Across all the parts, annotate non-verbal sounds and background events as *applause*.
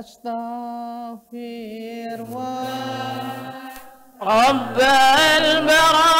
أستغفر الله رب البرايا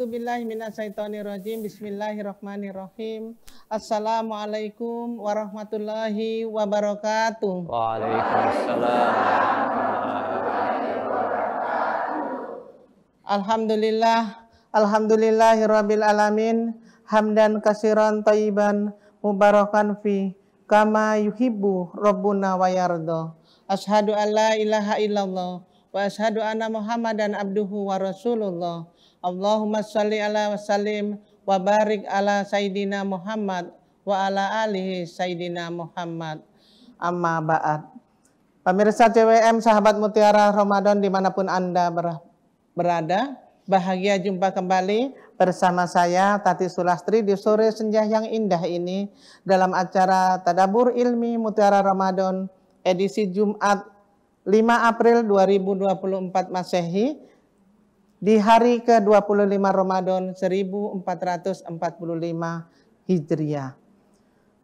A'udzubillahi minasyaitonirrajim. Bismillahirrahmanirrahim. Assalamualaikum warahmatullahi wabarakatuh. Waalaikumsalam. Alhamdulillah. Alhamdulillahirabbil alamin. Hamdan katsiran thayyiban mubarakan fi kama yuhibbu rabbuna wayardha. yarda. Ashadu an la ilaha illallah wa ashadu anna muhammadan abduhu wa rasulullah Allahumma salli ala wasallim wa barik ala Sayyidina Muhammad wa ala alihi Sayyidina Muhammad. Amma ba'at. Pemirsa CWM, sahabat mutiara Ramadan dimanapun Anda berada, bahagia jumpa kembali bersama saya Tati Sulastri di sore senja yang indah ini dalam acara Tadabur Ilmi Mutiara Ramadan edisi Jumat 5 April 2024 Masehi di hari ke-25 Ramadan 1445 Hijriah.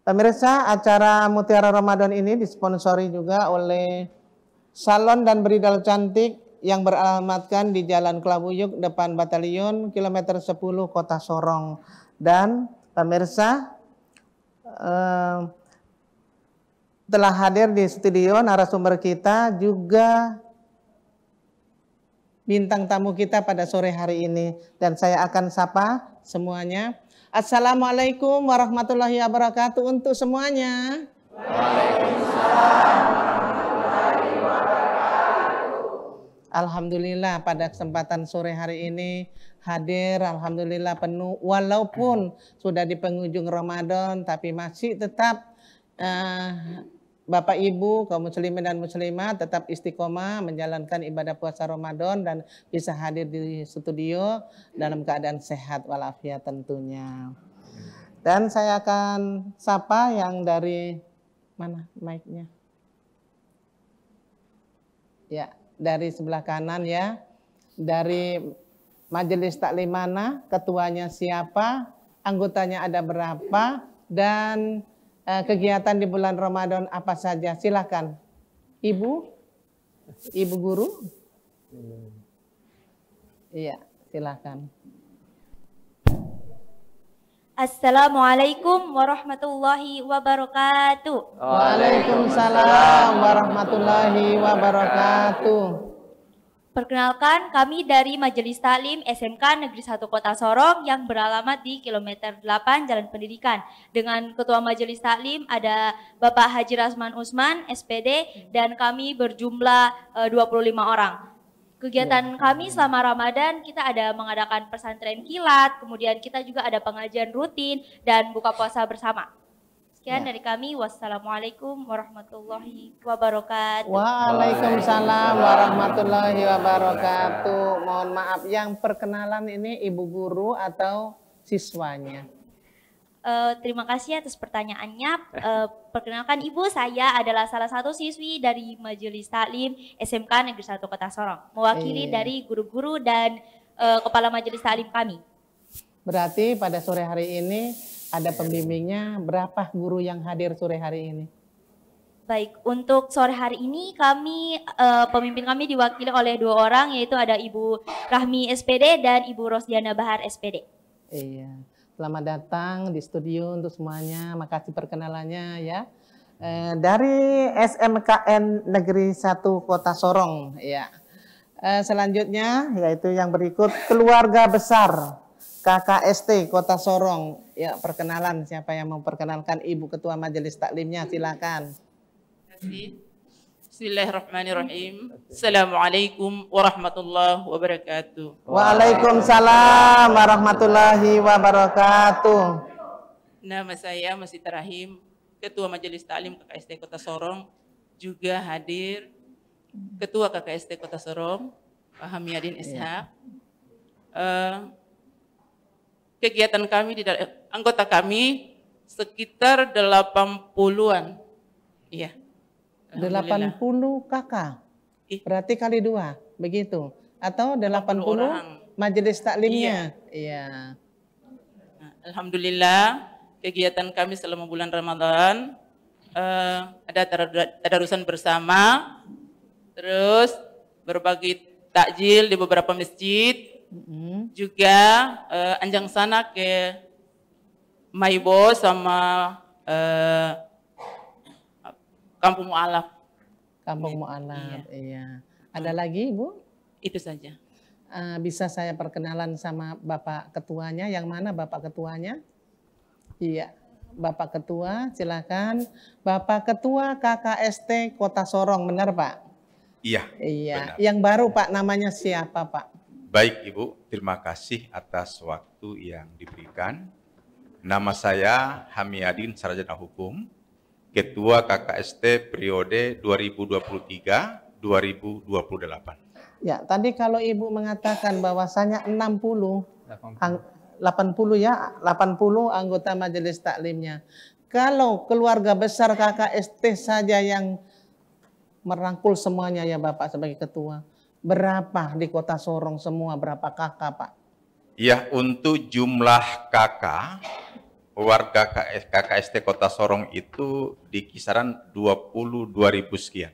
Pemirsa, acara Mutiara Ramadan ini disponsori juga oleh Salon dan Bridal Cantik yang beralamatkan di Jalan Kelabuyuk depan Batalion kilometer 10 Kota Sorong. Dan pemirsa eh, telah hadir di studio narasumber kita juga bintang tamu kita pada sore hari ini. Dan saya akan sapa semuanya. Assalamualaikum warahmatullahi wabarakatuh untuk semuanya. Alhamdulillah pada kesempatan sore hari ini hadir alhamdulillah penuh walaupun sudah di penghujung Ramadan tapi masih tetap uh, Bapak Ibu, kaum muslimin dan muslimat tetap istiqomah menjalankan ibadah puasa Ramadan dan bisa hadir di studio dalam keadaan sehat walafiat tentunya. Dan saya akan sapa yang dari mana mic-nya? Ya, dari sebelah kanan ya. Dari Majelis Taklimana. ketuanya siapa, anggotanya ada berapa dan Eh, kegiatan di bulan Ramadan apa saja? Silakan. Ibu? Ibu guru? Iya, silakan. Assalamualaikum warahmatullahi wabarakatuh. Waalaikumsalam warahmatullahi wabarakatuh. Perkenalkan, kami dari Majelis Taklim SMK Negeri 1 Kota Sorong yang beralamat di kilometer 8 Jalan Pendidikan. Dengan Ketua Majelis Taklim ada Bapak Haji Rasman Usman, SPD, dan kami berjumlah e, eh, 25 orang. Kegiatan ya. kami selama Ramadan kita ada mengadakan pesantren kilat, kemudian kita juga ada pengajian rutin dan buka puasa bersama. Sekian ya. dari kami. Wassalamualaikum warahmatullahi wabarakatuh. Waalaikumsalam warahmatullahi wabarakatuh. Mohon maaf yang perkenalan ini ibu guru atau siswanya. Uh, terima kasih atas pertanyaannya. Uh, perkenalkan Ibu, saya adalah salah satu siswi dari Majelis Taklim SMK Negeri 1 Kota Sorong, mewakili e. dari guru-guru dan uh, kepala majelis taklim kami. Berarti pada sore hari ini ada iya. pembimbingnya. Berapa guru yang hadir sore hari ini? Baik, untuk sore hari ini kami uh, pemimpin kami diwakili oleh dua orang yaitu ada Ibu Rahmi SPD dan Ibu Rosdiana Bahar SPD. Iya. Selamat datang di studio untuk semuanya. Makasih perkenalannya ya. Eh, dari SMKN Negeri 1 Kota Sorong ya. Eh, selanjutnya yaitu yang berikut keluarga besar KKST Kota Sorong Ya, perkenalan siapa yang memperkenalkan Ibu Ketua Majelis Taklimnya silakan. Bismillahirrahmanirrahim. Assalamualaikum warahmatullahi wabarakatuh. Waalaikumsalam warahmatullahi wabarakatuh. Nama saya Masih Terahim, Ketua Majelis Taklim KKST Kota Sorong, juga hadir Ketua KKST Kota Sorong, Pak Hamiyadin iya. SH. Yeah. Uh, kegiatan kami di anggota kami sekitar 80-an. Iya. 80 kakak. Berarti kali dua, begitu. Atau 80, 80 majelis taklimnya. Iya. iya. Nah, Alhamdulillah, kegiatan kami selama bulan Ramadan uh, ada tadarusan bersama, terus berbagi takjil di beberapa masjid, mm -hmm. juga uh, anjang sana ke Maibo sama uh, eh, Kampung Mualaf. Kampung Mualaf, iya. iya. Ada hmm. lagi Ibu? Itu saja. Uh, bisa saya perkenalan sama Bapak Ketuanya, yang mana Bapak Ketuanya? Iya, Bapak Ketua, silakan. Bapak Ketua KKST Kota Sorong, benar Pak? Iya. Iya. Benar. Yang baru Pak, namanya siapa Pak? Baik Ibu, terima kasih atas waktu yang diberikan. Nama saya Hamiyadin Sarjana Hukum, Ketua KKST periode 2023-2028. Ya, tadi kalau Ibu mengatakan bahwasanya 60 80 ya, 80 anggota majelis taklimnya. Kalau keluarga besar KKST saja yang merangkul semuanya ya Bapak sebagai ketua. Berapa di Kota Sorong semua berapa kakak Pak? Ya, untuk jumlah kakak warga KS, KKST Kota Sorong itu di kisaran 22 ribu sekian.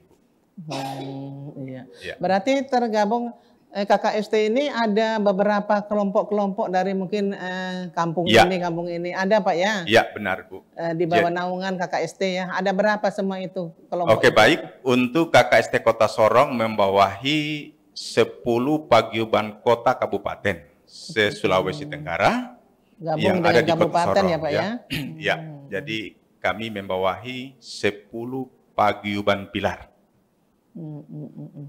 Hmm, iya. Ya. Berarti tergabung eh, KKST ini ada beberapa kelompok-kelompok dari mungkin eh, kampung ya. ini, kampung ini. Ada Pak ya? Iya benar Bu. Eh, di bawah ya. naungan KKST ya. Ada berapa semua itu kelompok? Oke itu? baik. Untuk KKST Kota Sorong membawahi 10 paguyuban kota kabupaten se Sulawesi Tenggara Gabung yang ada di kabupaten ya Pak ya. Ya, ya. jadi kami membawahi 10 paguyuban pilar. Hmm, hmm, hmm.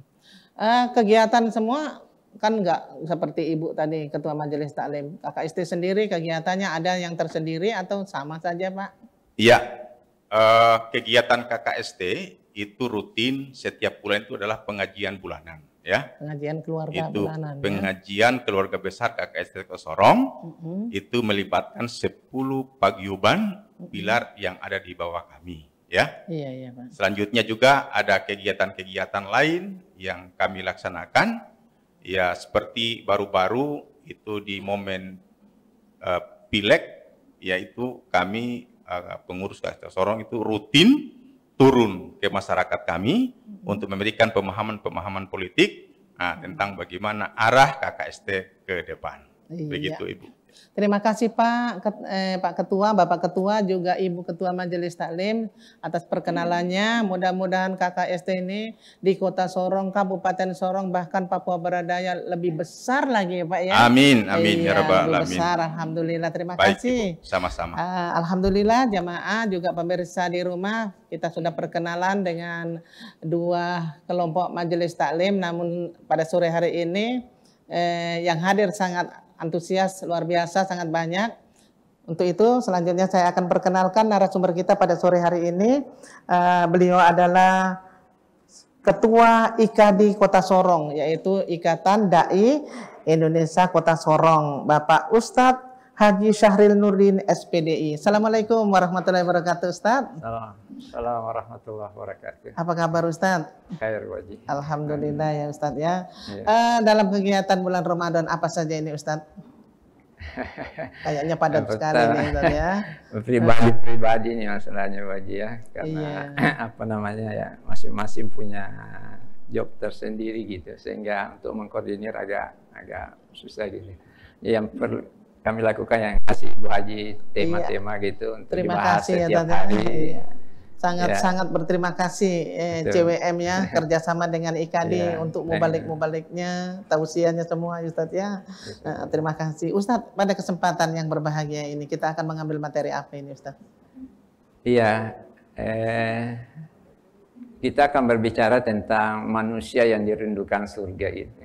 Uh, kegiatan semua kan enggak seperti Ibu tadi Ketua Majelis Taklim. Kakak Isti sendiri kegiatannya ada yang tersendiri atau sama saja Pak? Iya, uh, kegiatan KKST itu rutin setiap bulan itu adalah pengajian bulanan ya. Pengajian keluarga itu Belanan. Ya. Pengajian ya. keluarga besar KKST Sorong mm -hmm. itu melibatkan 10 paguyuban mm -hmm. pilar yang ada di bawah kami, ya. Iya, iya, Pak. Selanjutnya juga ada kegiatan-kegiatan lain yang kami laksanakan ya seperti baru-baru itu di momen uh, Pileg yaitu kami uh, pengurus KKST Sorong itu rutin turun ke masyarakat kami untuk memberikan pemahaman-pemahaman politik nah, tentang bagaimana arah KKST ke depan. Iya. Begitu Ibu. Terima kasih Pak eh, Pak Ketua, Bapak Ketua juga Ibu Ketua Majelis Taklim atas perkenalannya. Mudah-mudahan KKST ini di Kota Sorong, Kabupaten Sorong bahkan Papua Daya lebih besar lagi ya Pak ya. Amin, amin ya iya, ya Rabbal alamin. Besar alhamdulillah. Terima Baik, kasih. Sama-sama. Uh, alhamdulillah jamaah juga pemirsa di rumah kita sudah perkenalan dengan dua kelompok majelis taklim namun pada sore hari ini eh, yang hadir sangat antusias luar biasa sangat banyak. Untuk itu selanjutnya saya akan perkenalkan narasumber kita pada sore hari ini. Uh, beliau adalah Ketua IKD Kota Sorong yaitu Ikatan Dai Indonesia Kota Sorong, Bapak Ustadz Haji Syahril Nurdin SPDI. Assalamualaikum warahmatullahi wabarakatuh Ustaz. Assalamualaikum warahmatullahi wabarakatuh. Apa kabar Ustaz? Khair wajib. Alhamdulillah ya Ustaz ya. ya. Uh, dalam kegiatan bulan Ramadan apa saja ini Ustaz? *laughs* Kayaknya padat sekali nih Ustaz ya. Pribadi-pribadi nih masalahnya wajib ya. Karena iya. *clears throat* apa namanya ya masing-masing punya job tersendiri gitu sehingga untuk mengkoordinir agak agak susah gitu. Yang perlu kami lakukan yang kasih Bu Haji tema-tema iya. gitu untuk Terima dibahas kasih ya, setiap ya, hari. Iya. Sangat ya. sangat berterima kasih eh, CWM ya *laughs* kerjasama dengan IKD iya. untuk mubalik mubaliknya tausiahnya semua Ustadz ya. Nah, terima kasih Ustadz pada kesempatan yang berbahagia ini kita akan mengambil materi apa ini Ustadz? Iya eh, kita akan berbicara tentang manusia yang dirindukan surga itu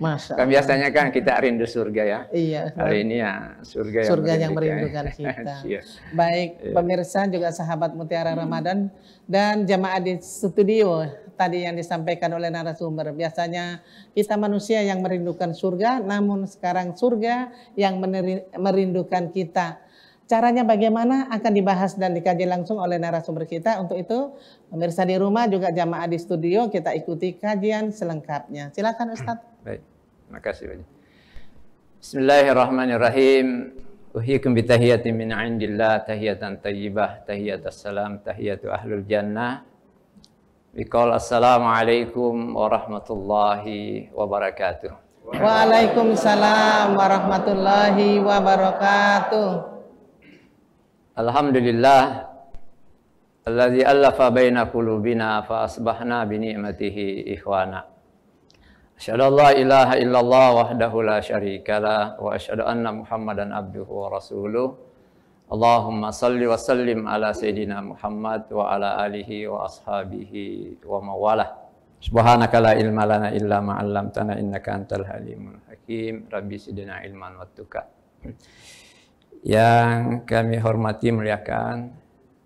Masa. kan biasanya kan kita rindu surga ya. Iya. Hari ini ya surga, surga yang, yang merindukan kita. yes. *laughs* Iya. Baik iya. pemirsa juga sahabat Mutiara hmm. Ramadan dan jamaah di studio tadi yang disampaikan oleh narasumber. Biasanya kita manusia yang merindukan surga, namun sekarang surga yang merindukan kita. Caranya bagaimana akan dibahas dan dikaji langsung oleh narasumber kita. Untuk itu, pemirsa di rumah juga jamaah di studio kita ikuti kajian selengkapnya. Silakan Ustadz. Baik. Terima kasih banyak. Bismillahirrahmanirrahim. Uhyikum bi tahiyatin min indillah tahiyatan tayyibah tahiyatus salam tahiyatu ahlul jannah. Biqaul alaikum warahmatullahi wabarakatuh. Waalaikumsalam warahmatullahi wabarakatuh. Alhamdulillah alladzi allafa baina qulubina fa asbahna bi ni'matihi ikhwana. Asyhadu an la ilaha illallah wahdahu la syarikalah wa asyhadu anna Muhammadan abduhu wa rasuluh. Allahumma salli wa sallim ala sayidina Muhammad wa ala alihi wa ashabihi wa mawalah. Subhanaka la ilma lana illa ma 'allamtana innaka antal halimul hakim. Rabbi sidina ilman wattuka. Yang kami hormati muliakan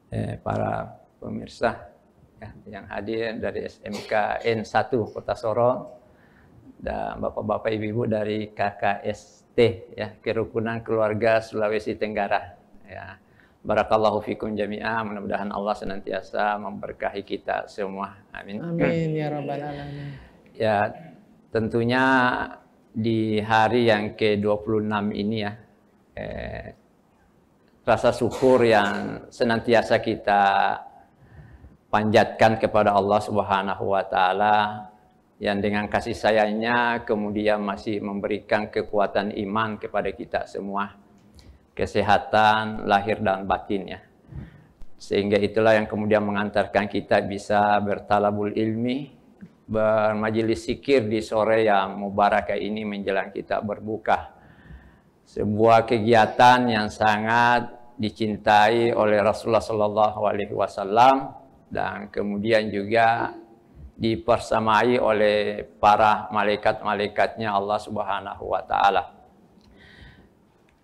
eh, para pemirsa ya, yang hadir dari SMK N1 Kota Sorong dan bapak-bapak ibu-ibu dari KKST ya Kerukunan Keluarga Sulawesi Tenggara ya. Barakallahu fikum jami'ah. Mudah-mudahan Allah senantiasa memberkahi kita semua. Amin. Amin ya hmm. rabbal alamin. Ya, tentunya di hari yang ke-26 ini ya eh, rasa syukur yang senantiasa kita panjatkan kepada Allah Subhanahu wa taala yang dengan kasih sayangnya kemudian masih memberikan kekuatan iman kepada kita semua, kesehatan lahir dan batinnya Sehingga itulah yang kemudian mengantarkan kita bisa bertalabul ilmi, bermajelis sikir di sore yang mubarakah ini menjelang kita berbuka. Sebuah kegiatan yang sangat dicintai oleh Rasulullah Shallallahu Alaihi Wasallam dan kemudian juga dipersamai oleh para malaikat-malaikatnya Allah Subhanahu wa taala.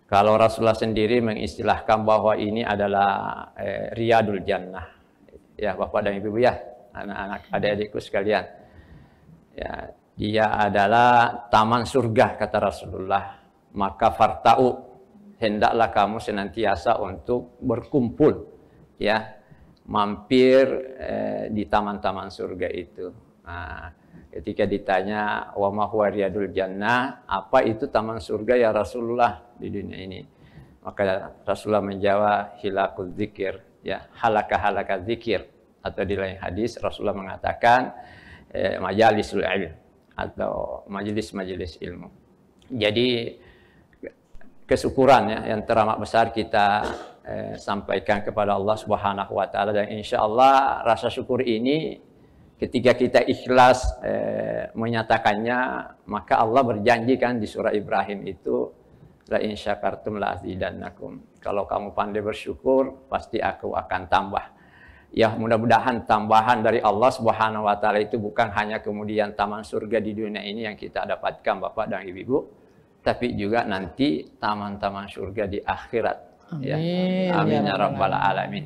Kalau Rasulullah sendiri mengistilahkan bahwa ini adalah eh, riyadul jannah. Ya, Bapak dan Ibu ya, anak-anak adik-adikku sekalian. Ya, dia adalah taman surga kata Rasulullah. Maka fartau hendaklah kamu senantiasa untuk berkumpul ya mampir eh, di taman-taman surga itu. Nah, ketika ditanya wa mahwariyadul jannah, apa itu taman surga ya Rasulullah di dunia ini? Maka Rasulullah menjawab hilakul zikir, ya halaka halaka zikir atau di lain hadis Rasulullah mengatakan eh, majalisul ilm atau majelis-majelis ilmu. Jadi kesyukuran ya yang teramat besar kita Eh, sampaikan kepada Allah Subhanahu wa taala dan insyaallah rasa syukur ini ketika kita ikhlas eh, menyatakannya maka Allah berjanjikan di surah Ibrahim itu la in la azidannakum. Kalau kamu pandai bersyukur pasti aku akan tambah ya mudah-mudahan tambahan dari Allah Subhanahu wa taala itu bukan hanya kemudian taman surga di dunia ini yang kita dapatkan Bapak dan Ibu, tapi juga nanti taman-taman surga di akhirat. Ya. Amin. Ya. Amin ya alamin.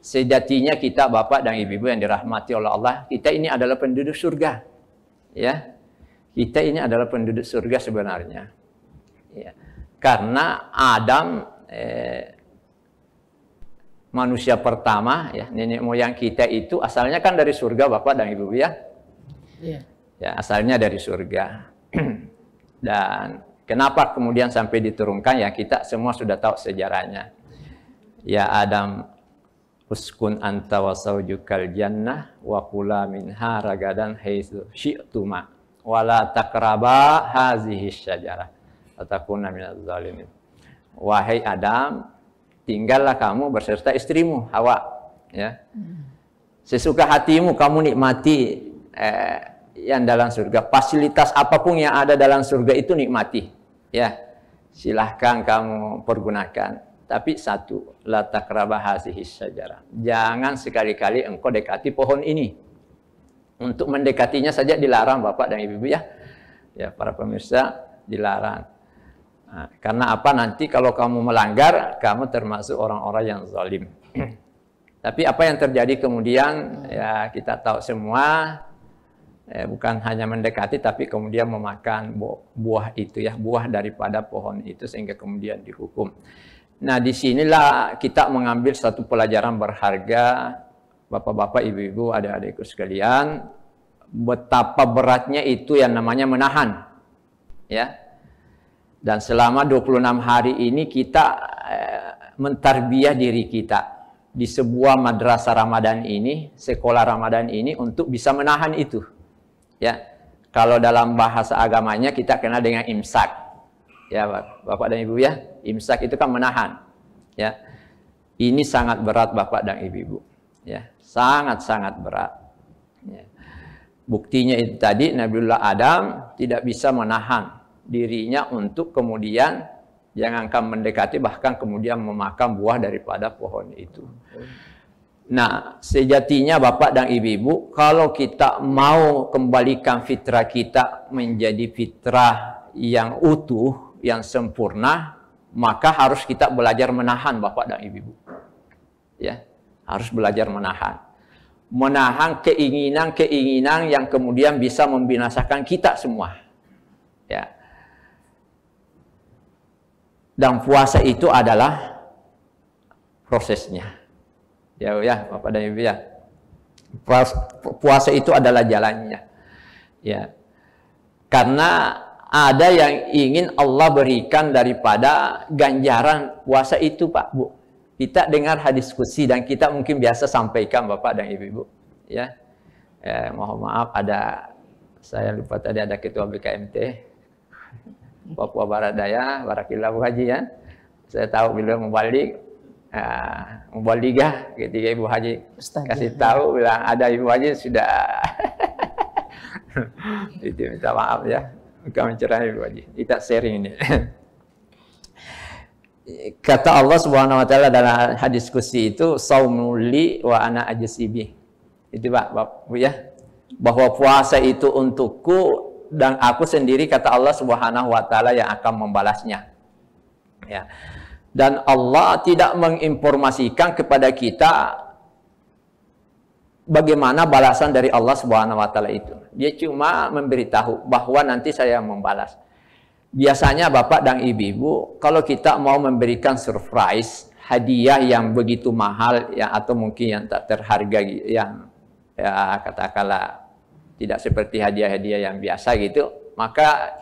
Sejatinya kita Bapak dan Ibu-ibu yang dirahmati oleh Allah, kita ini adalah penduduk surga. Ya. Kita ini adalah penduduk surga sebenarnya. Ya. Karena Adam eh, manusia pertama ya, nenek moyang kita itu asalnya kan dari surga Bapak dan Ibu ya. Ya, ya asalnya dari surga. *clears throat* dan Kenapa kemudian sampai diturunkan? Ya kita semua sudah tahu sejarahnya. Ya Adam, uskun anta wa jannah wa kula minha ragadan haitsu syi'tuma wa la taqraba hazihi syajarah atakuna minaz zalimin. Wahai Adam, tinggallah kamu berserta istrimu Hawa, ya. Sesuka hatimu kamu nikmati eh, yang dalam surga. Fasilitas apapun yang ada dalam surga itu nikmati ya silahkan kamu pergunakan. Tapi satu, latak rabahasihi sejarah Jangan sekali-kali engkau dekati pohon ini. Untuk mendekatinya saja dilarang Bapak dan Ibu ya. Ya para pemirsa dilarang. Nah, karena apa nanti kalau kamu melanggar, kamu termasuk orang-orang yang zalim. *clears throat* Tapi apa yang terjadi kemudian ya kita tahu semua eh, bukan hanya mendekati tapi kemudian memakan buah itu ya buah daripada pohon itu sehingga kemudian dihukum. Nah disinilah kita mengambil satu pelajaran berharga bapak-bapak, ibu-ibu, adik-adikku sekalian betapa beratnya itu yang namanya menahan ya dan selama 26 hari ini kita eh, mentarbiah diri kita di sebuah madrasah Ramadan ini, sekolah Ramadan ini untuk bisa menahan itu Ya, kalau dalam bahasa agamanya kita kenal dengan imsak. Ya, Bapak dan Ibu ya, imsak itu kan menahan. Ya. Ini sangat berat Bapak dan Ibu. Ya, sangat-sangat berat. Ya. Buktinya itu tadi Nabiullah Adam tidak bisa menahan dirinya untuk kemudian jangankan mendekati bahkan kemudian memakan buah daripada pohon itu. Nah, sejatinya Bapak dan Ibu-ibu, kalau kita mau kembalikan fitrah kita menjadi fitrah yang utuh, yang sempurna, maka harus kita belajar menahan Bapak dan Ibu-ibu. Ya, harus belajar menahan. Menahan keinginan-keinginan yang kemudian bisa membinasakan kita semua. Ya. Dan puasa itu adalah prosesnya Ya, ya, Bapak dan Ibu ya. Puasa itu adalah jalannya. Ya. Karena ada yang ingin Allah berikan daripada ganjaran puasa itu, Pak, Bu. Kita dengar hadis kursi dan kita mungkin biasa sampaikan Bapak dan Ibu, Ya. ya mohon maaf ada saya lupa tadi ada ketua BKMT Papua Barat Daya, Barakilah Bu Haji ya. Saya tahu beliau membalik. Ah, uh, liga ketika Ibu Haji Ustaz, kasih ya. tahu bilang ada Ibu Haji sudah *laughs* itu minta maaf ya bukan mencerah Ibu Haji kita sharing ini *laughs* kata Allah Subhanahu wa taala dalam hadis kursi itu saumuli wa ana ajisibi, itu Pak pak Bu ya bahwa puasa itu untukku dan aku sendiri kata Allah Subhanahu wa taala yang akan membalasnya ya dan Allah tidak menginformasikan kepada kita bagaimana balasan dari Allah Subhanahu wa taala itu. Dia cuma memberitahu bahwa nanti saya membalas. Biasanya Bapak dan Ibu-ibu, kalau kita mau memberikan surprise, hadiah yang begitu mahal ya atau mungkin yang tak terharga yang ya katakanlah tidak seperti hadiah-hadiah yang biasa gitu, maka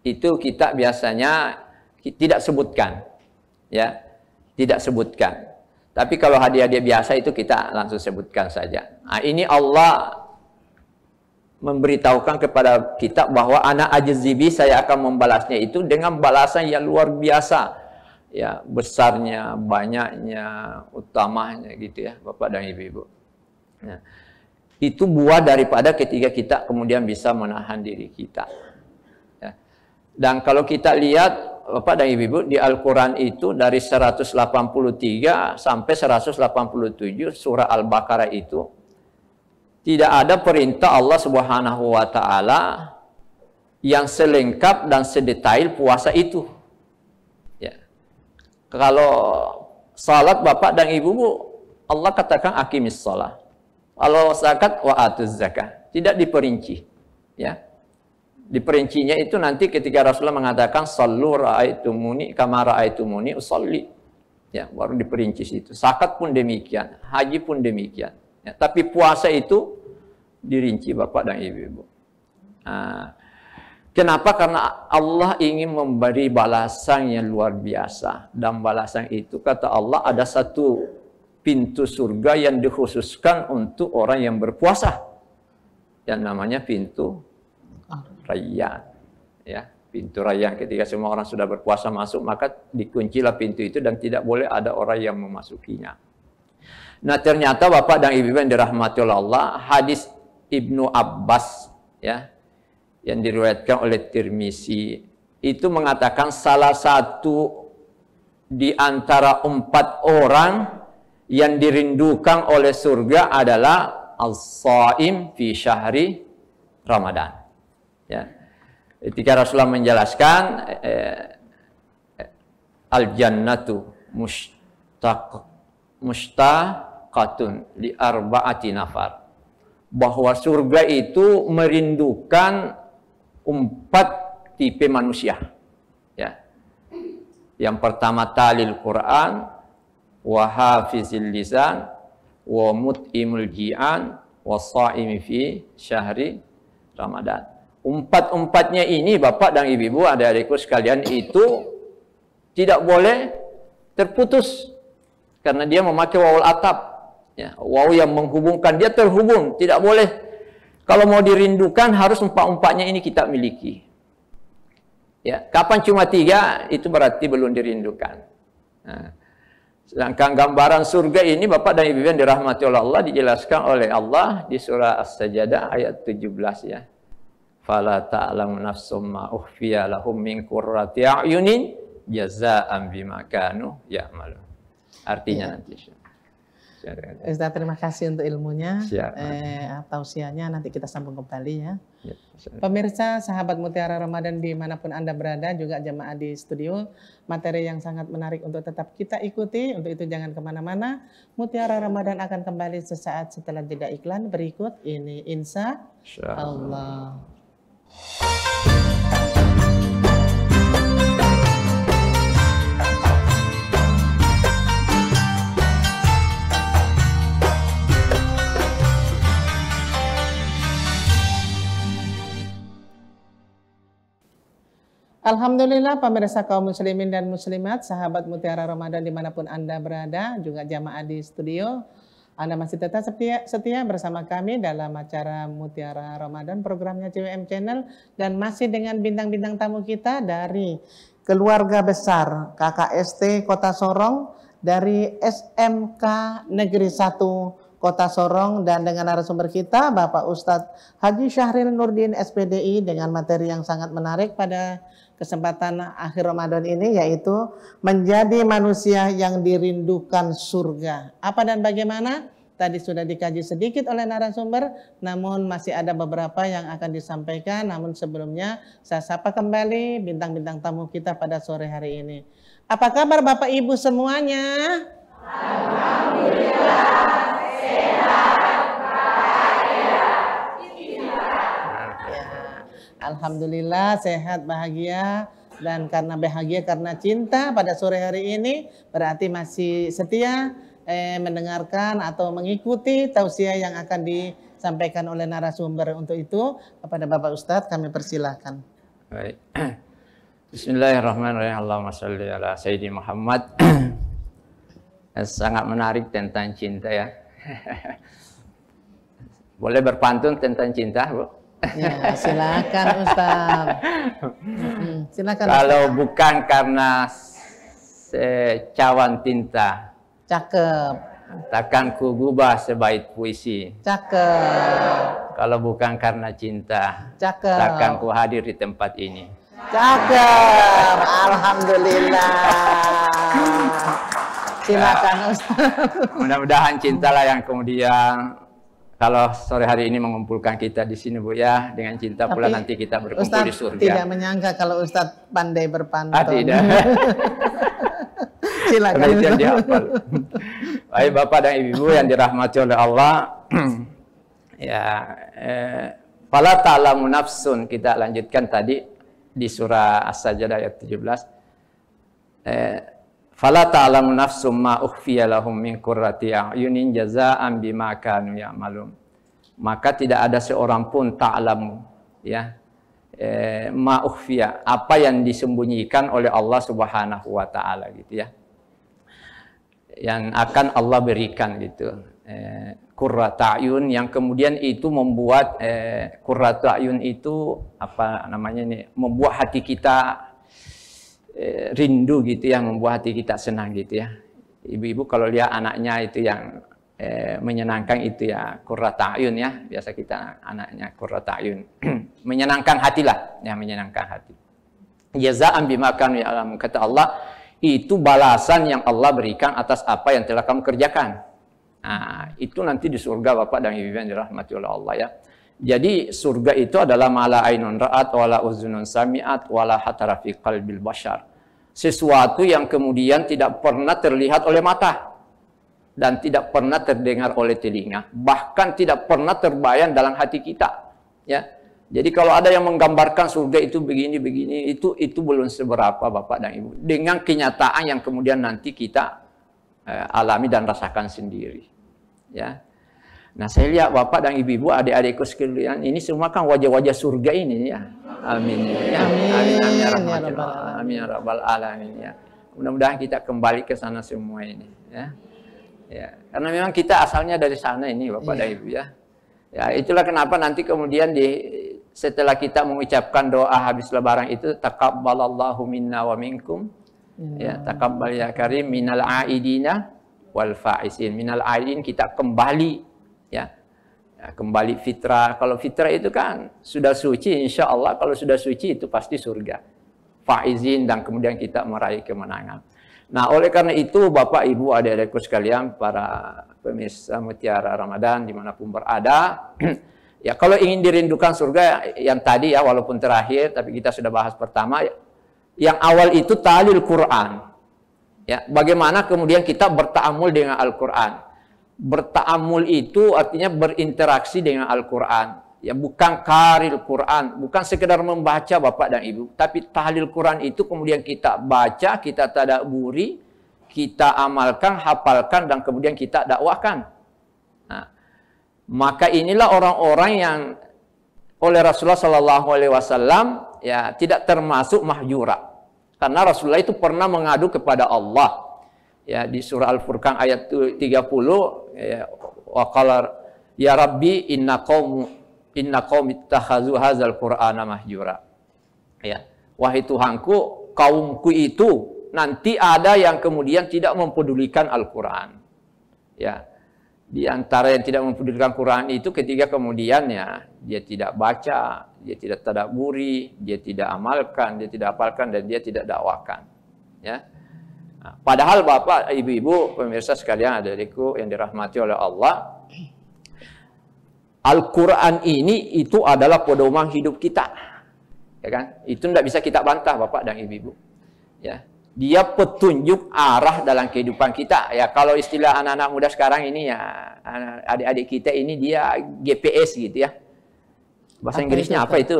itu kita biasanya tidak sebutkan ya tidak sebutkan. Tapi kalau hadiah-hadiah biasa itu kita langsung sebutkan saja. Nah, ini Allah memberitahukan kepada kita bahwa anak ajizibi saya akan membalasnya itu dengan balasan yang luar biasa ya besarnya banyaknya utamanya gitu ya bapak dan ibu ibu Ya. itu buah daripada ketika kita kemudian bisa menahan diri kita ya. dan kalau kita lihat Bapak dan Ibu, di Al-Quran itu dari 183 sampai 187 surah Al-Baqarah itu tidak ada perintah Allah Subhanahu wa taala yang selengkap dan sedetail puasa itu. Ya. Kalau salat Bapak dan Ibu, Allah katakan akimis salat. Kalau zakat wa atuz zakat. Tidak diperinci. Ya diperincinya itu nanti ketika Rasulullah mengatakan sallu raaitumuni kama raaitumuni usalli Ya, baru diperinci situ. Sakat pun demikian, haji pun demikian. Ya, tapi puasa itu dirinci Bapak dan Ibu-ibu. Nah, kenapa? Karena Allah ingin memberi balasan yang luar biasa. Dan balasan itu kata Allah ada satu pintu surga yang dikhususkan untuk orang yang berpuasa. Yang namanya pintu raya. Ya, pintu raya ketika semua orang sudah berkuasa masuk maka dikuncilah pintu itu dan tidak boleh ada orang yang memasukinya. Nah ternyata Bapak dan Ibu yang dirahmati oleh Allah hadis Ibnu Abbas ya yang diriwayatkan oleh Tirmisi itu mengatakan salah satu di antara empat orang yang dirindukan oleh surga adalah al-saim fi syahri Ramadan. Ya. Ketika Rasulullah menjelaskan eh, eh al jannatu mustaq mustaqatun li arbaati nafar bahwa surga itu merindukan empat tipe manusia ya yang pertama talil Quran wa hafizil lisan wa mut'imul ji'an wa sha'imi fi syahri Ramadan Empat-empatnya ini bapak dan ibu-ibu adik-adikku sekalian itu tidak boleh terputus karena dia memakai wawul atap ya, yang menghubungkan dia terhubung tidak boleh kalau mau dirindukan harus empat-empatnya ini kita miliki ya kapan cuma tiga itu berarti belum dirindukan nah, sedangkan gambaran surga ini bapak dan ibu yang dirahmati oleh Allah dijelaskan oleh Allah di surah As-Sajdah ayat 17 ya fala ta'lamu nafsum ma ukhfiya lahum min qurrati a'yunin jazaa'an bima kanu ya'malu. Artinya ya. nanti. Ustaz, terima kasih untuk ilmunya, Siap, eh, tausiahnya nanti kita sambung kembali ya. Iya, Pemirsa, sahabat Mutiara Ramadan dimanapun Anda berada, juga jemaah di studio, materi yang sangat menarik untuk tetap kita ikuti, untuk itu jangan kemana-mana. Mutiara Ramadan akan kembali sesaat setelah jeda iklan, berikut ini Insya Allah. Alhamdulillah pemirsa kaum muslimin dan muslimat, sahabat Mutiara Ramadan dimanapun Anda berada, juga jamaah di studio. Anda masih tetap setia, setia bersama kami dalam acara Mutiara Ramadan programnya CWM Channel dan masih dengan bintang-bintang tamu kita dari keluarga besar KKST Kota Sorong dari SMK Negeri 1 Kota Sorong dan dengan narasumber kita Bapak Ustadz Haji Syahril Nurdin SPDI dengan materi yang sangat menarik pada kesempatan akhir Ramadan ini yaitu menjadi manusia yang dirindukan surga. Apa dan bagaimana? Tadi sudah dikaji sedikit oleh narasumber, namun masih ada beberapa yang akan disampaikan. Namun sebelumnya saya sapa kembali bintang-bintang tamu kita pada sore hari ini. Apa kabar Bapak Ibu semuanya? Alhamdulillah. Alhamdulillah sehat bahagia dan karena bahagia karena cinta pada sore hari ini berarti masih setia eh, mendengarkan atau mengikuti tausiah yang akan disampaikan oleh narasumber untuk itu kepada Bapak Ustadz kami persilahkan. Baik. *clears throat* Bismillahirrahmanirrahim. Allahumma salli ala Sayyidi Muhammad. *clears throat* Eh, sangat menarik tentang cinta ya. *laughs* Boleh berpantun tentang cinta, Bu? Ya, silakan Ustaz. Hmm, *laughs* silakan. Kalau Ustaz. bukan karena cawan tinta. Cakep. Takkan ku gubah sebaik puisi. Cakep. Kalau bukan karena cinta. Cakep. Takkan ku hadir di tempat ini. Cakep. Alhamdulillah. *laughs* Silakan ya. Ustaz. Mudah-mudahan cintalah yang kemudian kalau sore hari ini mengumpulkan kita di sini Bu ya dengan cinta Tapi, pula nanti kita berkumpul Ustadz di surga. tidak menyangka kalau Ustadz pandai berpantun. Ah, tidak. *laughs* Silakan. Ustadz. dihafal. Baik Bapak dan Ibu yang dirahmati oleh Allah. *clears throat* ya, eh, ta'ala munafsun nafsun kita lanjutkan tadi di surah As-Sajdah ayat 17. Eh, Fala ta'lamu nafsum ma ukhfiya lahum min qurrati a'yunin jazaa'an bima kanu ya'malun. Maka tidak ada seorang pun ta'lamu ya. Eh, ma ukhfiya, apa yang disembunyikan oleh Allah Subhanahu wa taala gitu ya. Yang akan Allah berikan gitu. Eh, kurra ta'yun yang kemudian itu membuat eh, kurra ta'yun itu apa namanya ini membuat hati kita Eh, rindu gitu yang membuat hati kita senang gitu ya. Ibu-ibu kalau lihat anaknya itu yang eh, menyenangkan itu ya kurrata'yun ya. Biasa kita anaknya kurrata'yun. *clears throat* menyenangkan hatilah, yang menyenangkan hati. Jaza'an makan ya alam kata Allah itu balasan yang Allah berikan atas apa yang telah kamu kerjakan. Nah, itu nanti di surga Bapak dan Ibu yang dirahmati oleh Allah ya. Jadi surga itu adalah mala ainun ra'at wala uzunun sami'at wala hatara fi qalbil bashar sesuatu yang kemudian tidak pernah terlihat oleh mata dan tidak pernah terdengar oleh telinga, bahkan tidak pernah terbayang dalam hati kita, ya. Jadi kalau ada yang menggambarkan surga itu begini begini itu itu belum seberapa Bapak dan Ibu dengan kenyataan yang kemudian nanti kita eh, alami dan rasakan sendiri. Ya. Nah, saya lihat bapak dan ibu-ibu, adik-adikku sekalian, ini semua kan wajah-wajah surga ini ya. Amin. Ya. Amin. Amin. Amin. Ya ya Amin. Ya Rabbal Alamin. Ya. Mudah-mudahan kita kembali ke sana semua ini. Ya. ya. Karena memang kita asalnya dari sana ini, bapak ya. dan iya. ibu ya. Ya, itulah kenapa nanti kemudian di setelah kita mengucapkan doa habis lebaran itu takabbalallahu minna wa minkum ya, takabbal ya karim minal aidina wal faizin minal aidin kita kembali Ya. ya kembali fitrah kalau fitrah itu kan sudah suci insya Allah kalau sudah suci itu pasti surga faizin dan kemudian kita meraih kemenangan nah oleh karena itu bapak ibu adik-adikku sekalian para pemirsa mutiara Ramadan dimanapun berada *clears throat* ya kalau ingin dirindukan surga yang tadi ya walaupun terakhir tapi kita sudah bahas pertama yang awal itu talil Quran ya bagaimana kemudian kita bertamul dengan Al Quran bertaamul itu artinya berinteraksi dengan Al-Quran. Ya, bukan karil Quran, bukan sekedar membaca Bapak dan Ibu, tapi tahlil Quran itu kemudian kita baca, kita tadaburi, kita amalkan, hafalkan, dan kemudian kita dakwahkan. Nah, maka inilah orang-orang yang oleh Rasulullah Shallallahu Alaihi Wasallam ya tidak termasuk mahjura, karena Rasulullah itu pernah mengadu kepada Allah ya di surah Al-Furqan ayat 30 ya wa qala ya rabbi inna qaum inna qaum ittakhazu hadzal qur'ana mahjura. Ya. Wahai Tuhanku, kaumku itu nanti ada yang kemudian tidak mempedulikan Al-Qur'an. Ya. Di antara yang tidak mempedulikan Quran itu ketika kemudian ya dia tidak baca, dia tidak tadaburi, dia tidak amalkan, dia tidak apalkan dan dia tidak dakwakan. Ya. Nah, padahal Bapak, Ibu-ibu, pemirsa sekalian, adikku yang dirahmati oleh Allah, Al-Quran ini itu adalah pedoman hidup kita. Ya kan? Itu tidak bisa kita bantah Bapak dan Ibu-ibu. Ya. Dia petunjuk arah dalam kehidupan kita. Ya kalau istilah anak-anak muda sekarang ini ya adik-adik kita ini dia GPS gitu ya. Bahasa apa Inggrisnya itu, apa itu,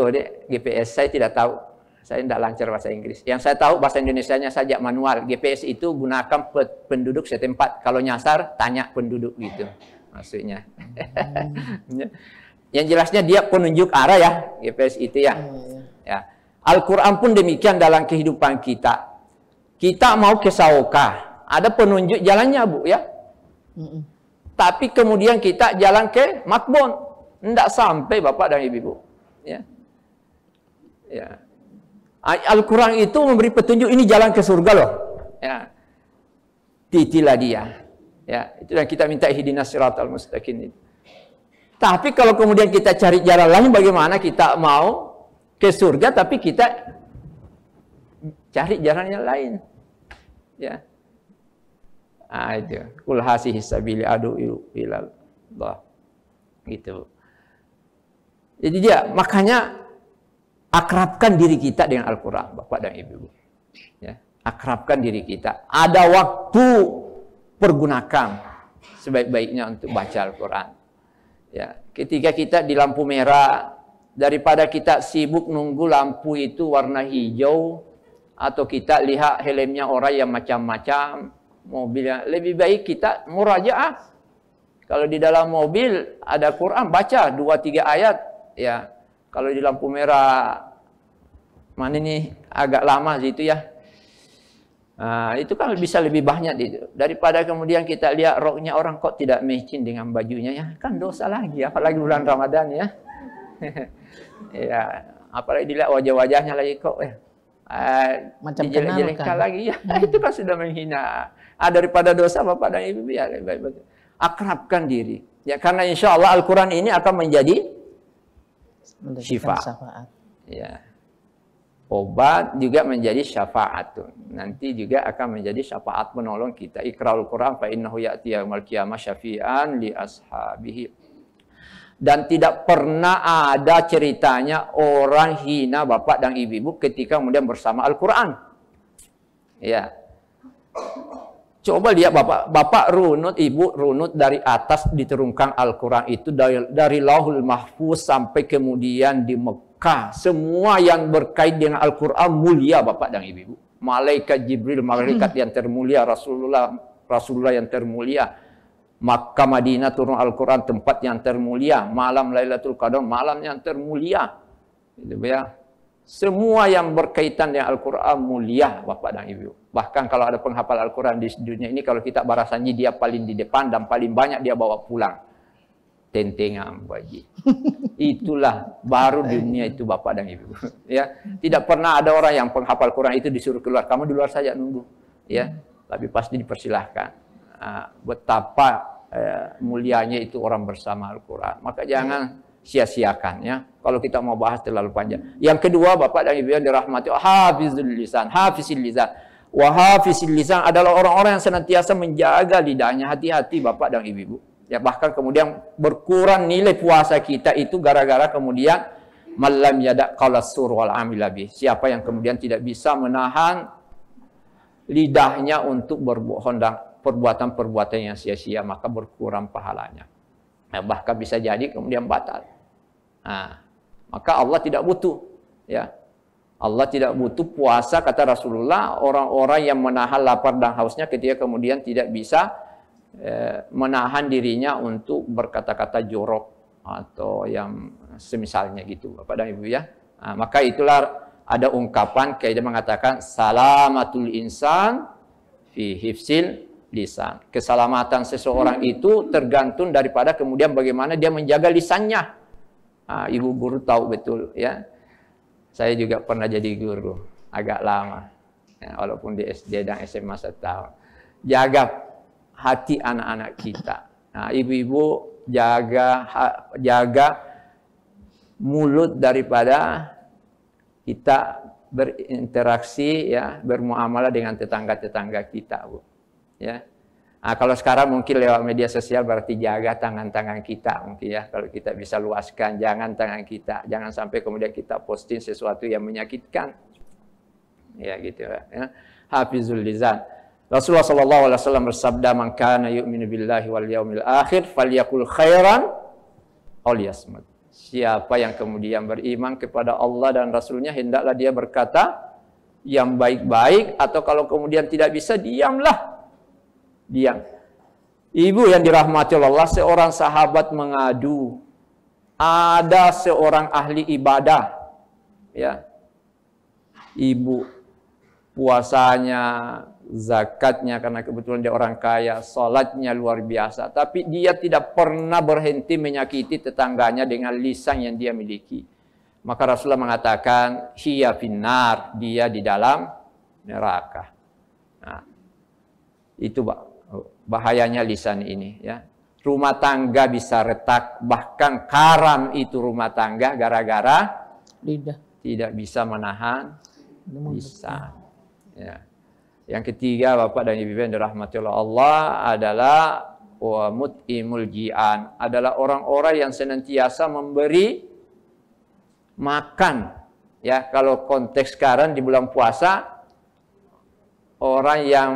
GPS saya tidak tahu. Saya tidak lancar bahasa Inggris. Yang saya tahu bahasa Indonesia-nya saja manual. GPS itu gunakan penduduk setempat. Kalau nyasar, tanya penduduk gitu. Maksudnya. Hmm. *laughs* Ya. Yang jelasnya dia penunjuk arah ya, GPS itu ya. Oh, iya. ya. Al-Quran pun demikian dalam kehidupan kita. Kita mau ke Saoka, ada penunjuk jalannya Bu ya. Tapi kemudian kita jalan ke Makbon. Tidak sampai Bapak dan Ibu. Ya. Ya. Al-Quran itu memberi petunjuk ini jalan ke surga loh. Ya. Titilah dia. Ya. ya, itu yang kita minta ihdinas siratal mustaqim. Tapi kalau kemudian kita cari jalan lain bagaimana kita mau ke surga tapi kita cari jalan yang lain. Ya. Ah itu. Kul hasihi sabili adu ilal. Gitu. Jadi dia makanya akrabkan diri kita dengan Al-Quran, Bapak dan Ibu. Ya, akrabkan diri kita. Ada waktu pergunakan sebaik-baiknya untuk baca Al-Quran. Ya, ketika kita di lampu merah, daripada kita sibuk nunggu lampu itu warna hijau, atau kita lihat helmnya orang yang macam-macam, mobilnya, lebih baik kita murajaah. Kalau di dalam mobil ada Quran, baca dua tiga ayat, ya kalau di lampu merah mana ini agak lama itu ya. Nah, itu kan bisa lebih banyak itu. Daripada kemudian kita lihat roknya orang kok tidak matching dengan bajunya ya. Kan dosa lagi apalagi bulan Ramadan ya. *laughs* ya, apalagi dilihat wajah-wajahnya lagi kok ya. macam dijelek kan? lagi ya *laughs* hmm. itu kan sudah menghina ah, daripada dosa bapak dan ibu ya akrabkan diri ya karena insya Allah Al Quran ini akan menjadi syifa. Ya. Obat juga menjadi syafaat. Nanti juga akan menjadi syafaat menolong kita. Iqra'ul Qur'an fa innahu ya'ti yaumil qiyamah syafi'an li ashabihi. Dan tidak pernah ada ceritanya orang hina bapak dan ibu ketika kemudian bersama Al-Quran. Ya. Coba lihat Bapak, Bapak runut, Ibu runut dari atas diterungkan Al-Quran itu dari, dari Lauhul Mahfuz sampai kemudian di Mekah. Semua yang berkait dengan Al-Quran mulia Bapak dan Ibu. Malaikat Jibril, malaikat yang termulia, Rasulullah, Rasulullah yang termulia. Makkah Madinah turun Al-Quran tempat yang termulia. Malam Lailatul Qadar, malam yang termulia. Gitu ya. Semua yang berkaitan dengan Al-Quran mulia, Bapak dan Ibu. Bahkan kalau ada penghafal Al-Quran di dunia ini, kalau kita barasannya dia paling di depan dan paling banyak dia bawa pulang. Tentengan bagi. *laughs* Itulah baru iya. dunia itu Bapak dan Ibu. *laughs* ya, Tidak pernah ada orang yang penghafal Quran itu disuruh keluar. Kamu di luar saja nunggu. Ya, Tapi pasti dipersilahkan. Ah, betapa eh, mulianya itu orang bersama Al-Quran. Maka iya. jangan sia-siakan ya. Kalau kita mau bahas terlalu panjang. Yang kedua Bapak dan Ibu yang dirahmati hafizul lisan, hafizul lisan. Wa hafizul lisan adalah orang-orang yang senantiasa menjaga lidahnya. Hati-hati Bapak dan Ibu. Ya bahkan kemudian berkurang nilai puasa kita itu gara-gara kemudian malam yada qalasur wal amilabi. Siapa yang kemudian tidak bisa menahan lidahnya untuk berbohong dan perbuatan-perbuatan yang sia-sia maka berkurang pahalanya. ya, bahkan bisa jadi kemudian batal. Ha. maka Allah tidak butuh ya. Allah tidak butuh puasa kata Rasulullah orang-orang yang menahan lapar dan hausnya ketika kemudian tidak bisa eh, menahan dirinya untuk berkata-kata jorok atau yang semisalnya gitu Bapak dan Ibu ya. Ha. maka itulah ada ungkapan kaidah mengatakan salamatul insan fi hifsil lisan. Keselamatan seseorang itu tergantung daripada kemudian bagaimana dia menjaga lisannya. Ah, ibu guru tahu betul ya. Saya juga pernah jadi guru agak lama. Ya, walaupun di SD dan SMA setahun. Jaga hati anak-anak kita. Nah, ibu-ibu jaga jaga mulut daripada kita berinteraksi ya bermuamalah dengan tetangga-tetangga kita bu ya Nah, kalau sekarang mungkin lewat media sosial berarti jaga tangan-tangan kita mungkin ya. Kalau kita bisa luaskan, jangan tangan kita. Jangan sampai kemudian kita posting sesuatu yang menyakitkan. Ya gitu ya. ya. Hafizul lisan Rasulullah sallallahu alaihi wasallam bersabda, "Man kana yu'minu billahi wal yaumil akhir falyakul khairan aw liyasmut." Siapa yang kemudian beriman kepada Allah dan Rasulnya, hendaklah dia berkata yang baik-baik atau kalau kemudian tidak bisa, diamlah dia Ibu yang dirahmati Allah, seorang sahabat mengadu. Ada seorang ahli ibadah. ya Ibu puasanya, zakatnya karena kebetulan dia orang kaya, salatnya luar biasa. Tapi dia tidak pernah berhenti menyakiti tetangganya dengan lisan yang dia miliki. Maka Rasulullah mengatakan, hiya finnar, dia di dalam neraka. Nah, itu Pak bahayanya lisan ini ya. Rumah tangga bisa retak, bahkan karam itu rumah tangga gara-gara lidah tidak bisa menahan lisan. Ya. Yang ketiga Bapak dan Ibu yang dirahmati Allah adalah wa mut'imul ji'an adalah orang-orang yang senantiasa memberi makan ya kalau konteks sekarang di bulan puasa orang yang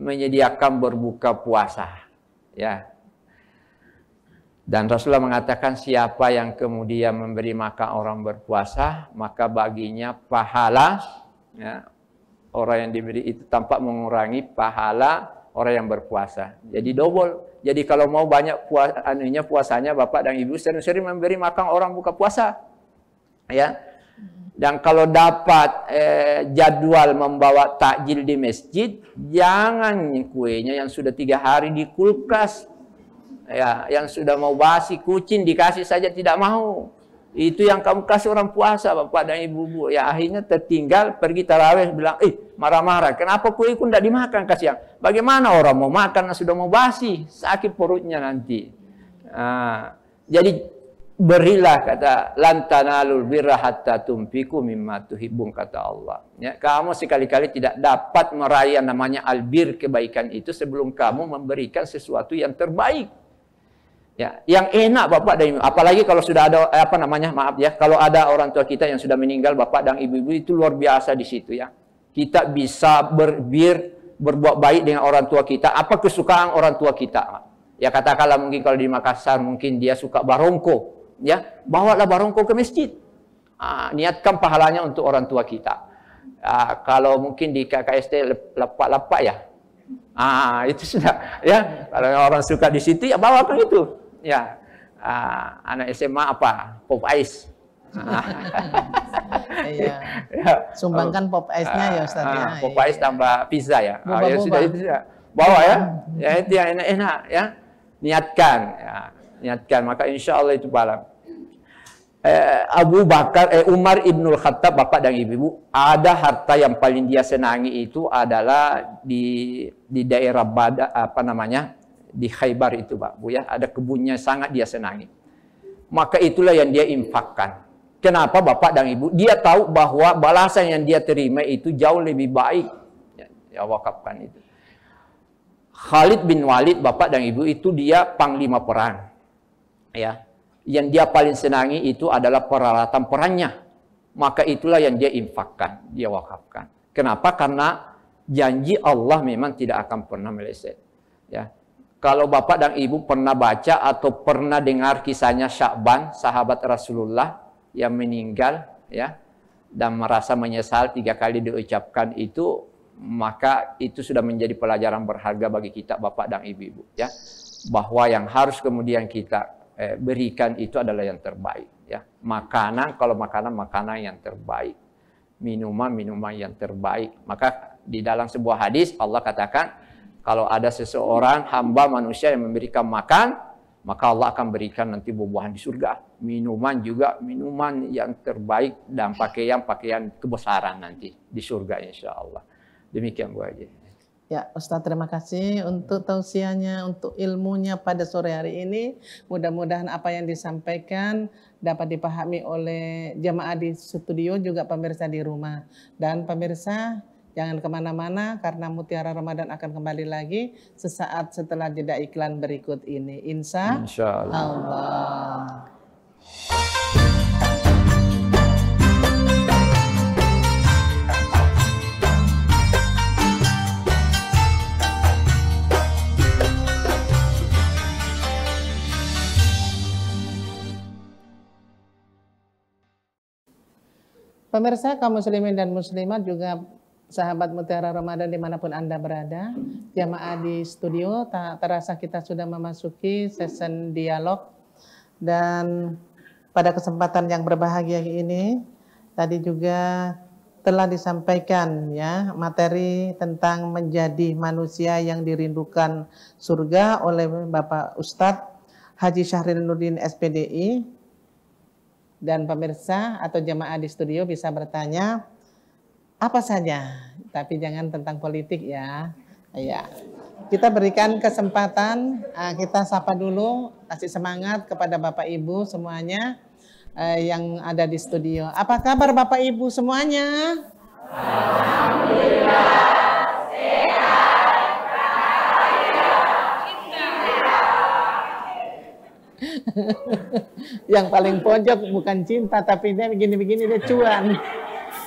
menyediakan berbuka puasa. Ya. Dan Rasulullah mengatakan siapa yang kemudian memberi makan orang berpuasa, maka baginya pahala ya, orang yang diberi itu tampak mengurangi pahala orang yang berpuasa. Jadi double. Jadi kalau mau banyak puas, anunya puasanya bapak dan ibu sering-sering memberi makan orang buka puasa. Ya. Dan kalau dapat eh, jadwal membawa takjil di masjid, jangan kuenya yang sudah tiga hari di kulkas, ya, yang sudah mau basi kucing dikasih saja tidak mau. Itu yang kamu kasih orang puasa, bapak dan ibu bu. Ya akhirnya tertinggal pergi taraweh bilang, eh marah-marah, kenapa kue itu tidak dimakan kasihan? Bagaimana orang mau makan sudah mau basi, sakit perutnya nanti. Nah, jadi berilah kata lantanalul birra hatta tumpiku mimma tuhibbun kata Allah. Ya, kamu sekali-kali tidak dapat meraih namanya albir kebaikan itu sebelum kamu memberikan sesuatu yang terbaik. Ya, yang enak Bapak dan Ibu. Apalagi kalau sudah ada eh, apa namanya? Maaf ya, kalau ada orang tua kita yang sudah meninggal Bapak dan Ibu-ibu itu luar biasa di situ ya. Kita bisa berbir berbuat baik dengan orang tua kita. Apa kesukaan orang tua kita? Ya katakanlah mungkin kalau di Makassar mungkin dia suka barongko ya bawalah kau ke masjid. ha, niatkan pahalanya untuk orang tua kita. ha, kalau mungkin di KKST lepak-lepak ya. ha, itu sudah ya. Kalau orang suka di situ ya bawakan itu. Ya. ha, anak SMA apa? Pop ice. *laughs* iya. *laughs* Ya. Sumbangkan pop ice-nya ya Ustaz Ah, Pop ice iya, iya. tambah pizza ya. Boba, ah, ya sudah itu ya. Bawa ya. Ya itu yang enak-enak ya. Niatkan ya niatkan maka insya Allah itu pahala eh, Abu Bakar eh, Umar ibnul Khattab bapak dan ibu ada harta yang paling dia senangi itu adalah di di daerah Bada apa namanya di Khaybar itu Pak Bu ya ada kebunnya sangat dia senangi maka itulah yang dia infakkan kenapa Bapak dan Ibu dia tahu bahwa balasan yang dia terima itu jauh lebih baik ya, ya wakafkan itu Khalid bin Walid Bapak dan Ibu itu dia panglima perang ya yang dia paling senangi itu adalah peralatan perannya maka itulah yang dia infakkan dia wakafkan kenapa karena janji Allah memang tidak akan pernah meleset ya kalau bapak dan ibu pernah baca atau pernah dengar kisahnya Syakban sahabat Rasulullah yang meninggal ya dan merasa menyesal tiga kali diucapkan itu maka itu sudah menjadi pelajaran berharga bagi kita Bapak dan Ibu-ibu ya bahwa yang harus kemudian kita eh, berikan itu adalah yang terbaik ya makanan kalau makanan makanan yang terbaik minuman minuman yang terbaik maka di dalam sebuah hadis Allah katakan kalau ada seseorang hamba manusia yang memberikan makan maka Allah akan berikan nanti buah-buahan di surga minuman juga minuman yang terbaik dan pakaian pakaian kebesaran nanti di surga insya Allah demikian Bu Haji Ya, Ustaz terima kasih untuk tausiahnya, untuk ilmunya pada sore hari ini. Mudah-mudahan apa yang disampaikan dapat dipahami oleh jemaah di studio juga pemirsa di rumah. Dan pemirsa jangan kemana-mana karena Mutiara Ramadan akan kembali lagi sesaat setelah jeda iklan berikut ini. Insya, Insya Allah. Allah. Pemirsa kaum muslimin dan muslimat juga sahabat mutiara Ramadan dimanapun Anda berada. Jamaah di studio, tak terasa kita sudah memasuki season dialog. Dan pada kesempatan yang berbahagia ini, tadi juga telah disampaikan ya materi tentang menjadi manusia yang dirindukan surga oleh Bapak Ustadz Haji Syahril Nurdin SPDI dan pemirsa atau jemaah di studio bisa bertanya apa saja, tapi jangan tentang politik ya. Ya, kita berikan kesempatan eh, kita sapa dulu, kasih semangat kepada Bapak Ibu semuanya eh, yang ada di studio. Apa kabar Bapak Ibu semuanya? Alhamdulillah *laughs* yang paling pojok bukan cinta tapi dia begini-begini dia cuan.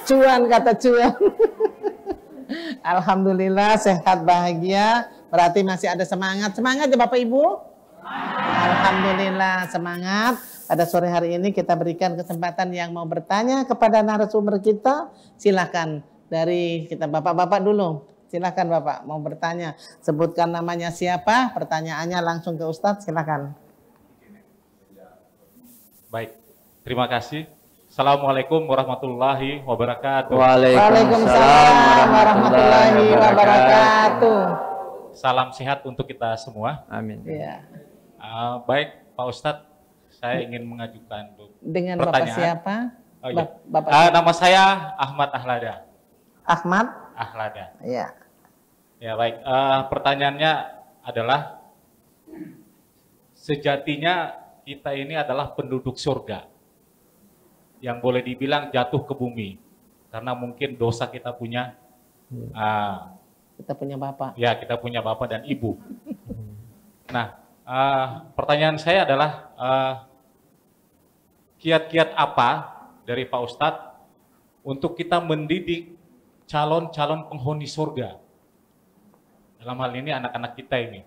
Cuan kata cuan. *laughs* Alhamdulillah sehat bahagia berarti masih ada semangat. Semangat ya Bapak Ibu? Alhamdulillah semangat. Pada sore hari ini kita berikan kesempatan yang mau bertanya kepada narasumber kita. Silahkan dari kita bapak-bapak dulu. Silahkan bapak mau bertanya. Sebutkan namanya siapa, pertanyaannya langsung ke Ustadz silahkan. Baik, terima kasih. Assalamualaikum warahmatullahi wabarakatuh. Waalaikumsalam warahmatullahi wabarakatuh. Salam sehat untuk kita semua. Amin. Ya. Uh, baik, Pak Ustadz, saya ingin mengajukan Dengan pertanyaan. Bapak siapa? Oh, iya. Bapak Uh, nama saya Ahmad Ahlada. Ahmad? Ahlada. Ya. Ya baik, uh, pertanyaannya adalah sejatinya kita ini adalah penduduk surga yang boleh dibilang jatuh ke bumi karena mungkin dosa kita punya hmm. uh, kita punya bapak ya kita punya bapak dan ibu hmm. nah uh, pertanyaan saya adalah kiat ah, kiat-kiat apa dari Pak Ustadz untuk kita mendidik calon-calon penghuni surga dalam hal ini anak-anak kita ini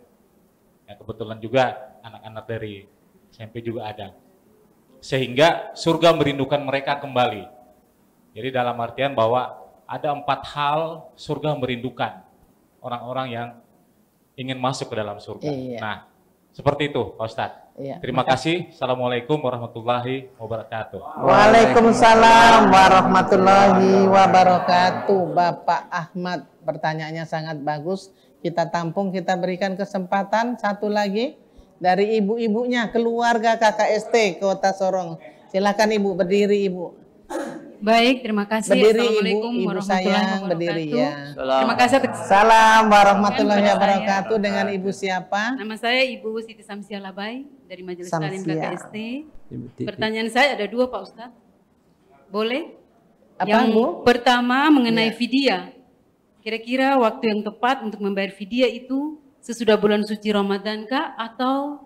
ya kebetulan juga anak-anak dari SMP juga ada. Sehingga surga merindukan mereka kembali. Jadi dalam artian bahwa ada empat hal surga merindukan orang-orang yang ingin masuk ke dalam surga. Iya. Nah, seperti itu Pak Ustadz. Iya. Terima kasih. Assalamualaikum warahmatullahi wabarakatuh. Waalaikumsalam warahmatullahi wabarakatuh. Bapak Ahmad, pertanyaannya sangat bagus. Kita tampung, kita berikan kesempatan satu lagi dari ibu-ibunya keluarga KKST Kota Sorong. Silakan Ibu berdiri Ibu. Baik, terima kasih. Berdiri Assalamualaikum Ibu, Ibu sayang berdiri ya. Terima kasih. Salam warahmatullahi wabarakatuh dengan Ibu siapa? Nama saya Ibu Siti Samsia Labai dari Majelis Samsia. Talim KKST. Pertanyaan saya ada dua Pak Ustadz. Boleh? Apa, yang Bu? pertama mengenai ya. vidya. Kira-kira waktu yang tepat untuk membayar vidya itu sesudah bulan suci Ramadan kah atau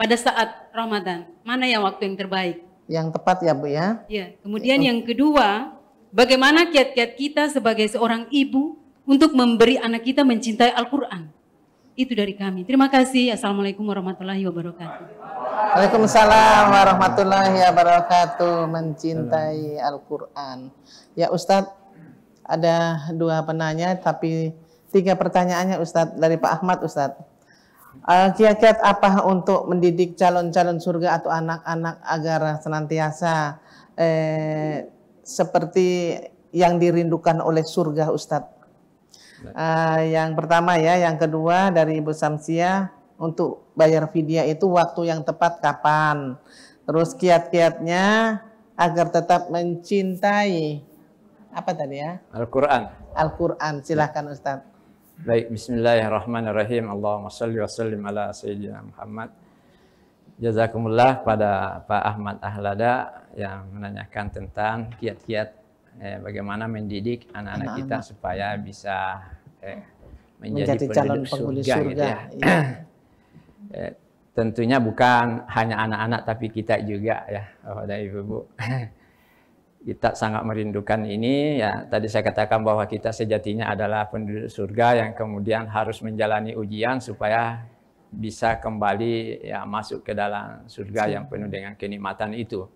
pada saat Ramadan? Mana yang waktu yang terbaik? Yang tepat ya Bu ya. Ya. Kemudian yang kedua, bagaimana kiat-kiat kita sebagai seorang ibu untuk memberi anak kita mencintai Al-Quran? Itu dari kami. Terima kasih. Assalamualaikum warahmatullahi wabarakatuh. Waalaikumsalam warahmatullahi wabarakatuh. Mencintai Al-Quran. Ya Ustadz, ada dua penanya tapi Tiga pertanyaannya Ustadz dari Pak Ahmad Ustadz. Uh, kiat-kiat apa untuk mendidik calon-calon surga atau anak-anak agar senantiasa eh, seperti yang dirindukan oleh surga Ustadz? Uh, yang pertama ya, yang kedua dari Ibu Samsia untuk bayar vidya itu waktu yang tepat kapan? Terus kiat-kiatnya agar tetap mencintai apa tadi ya? Al-Qur'an. Al-Qur'an, silahkan ya. Ustadz. Baik, bismillahirrahmanirrahim. Allahumma salli wa sallim ala sayyidina Muhammad. Jazakumullah pada Pak Ahmad Ahlada yang menanyakan tentang kiat-kiat eh, bagaimana mendidik anak-anak kita supaya bisa eh, menjadi, menjadi calon penghuni surga, surga. Gitu ya. Iya. *clears throat* eh, tentunya bukan hanya anak-anak tapi kita juga ya, Bapak oh, dan Ibu. -ibu. *clears throat* kita sangat merindukan ini ya tadi saya katakan bahwa kita sejatinya adalah penduduk surga yang kemudian harus menjalani ujian supaya bisa kembali ya masuk ke dalam surga yang penuh dengan kenikmatan itu.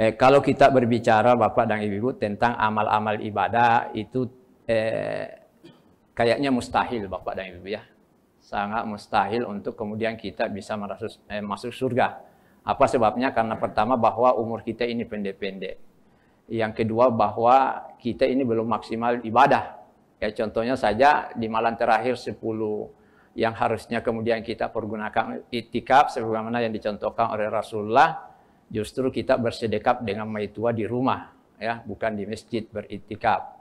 Eh, kalau kita berbicara Bapak dan Ibu tentang amal-amal ibadah itu eh, kayaknya mustahil Bapak dan Ibu ya. Sangat mustahil untuk kemudian kita bisa merasuk, eh, masuk surga apa sebabnya? Karena pertama bahwa umur kita ini pendek-pendek. Yang kedua bahwa kita ini belum maksimal ibadah. Ya contohnya saja di malam terakhir 10 yang harusnya kemudian kita pergunakan itikaf sebagaimana yang dicontohkan oleh Rasulullah justru kita bersedekap dengan maitua di rumah ya bukan di masjid beritikaf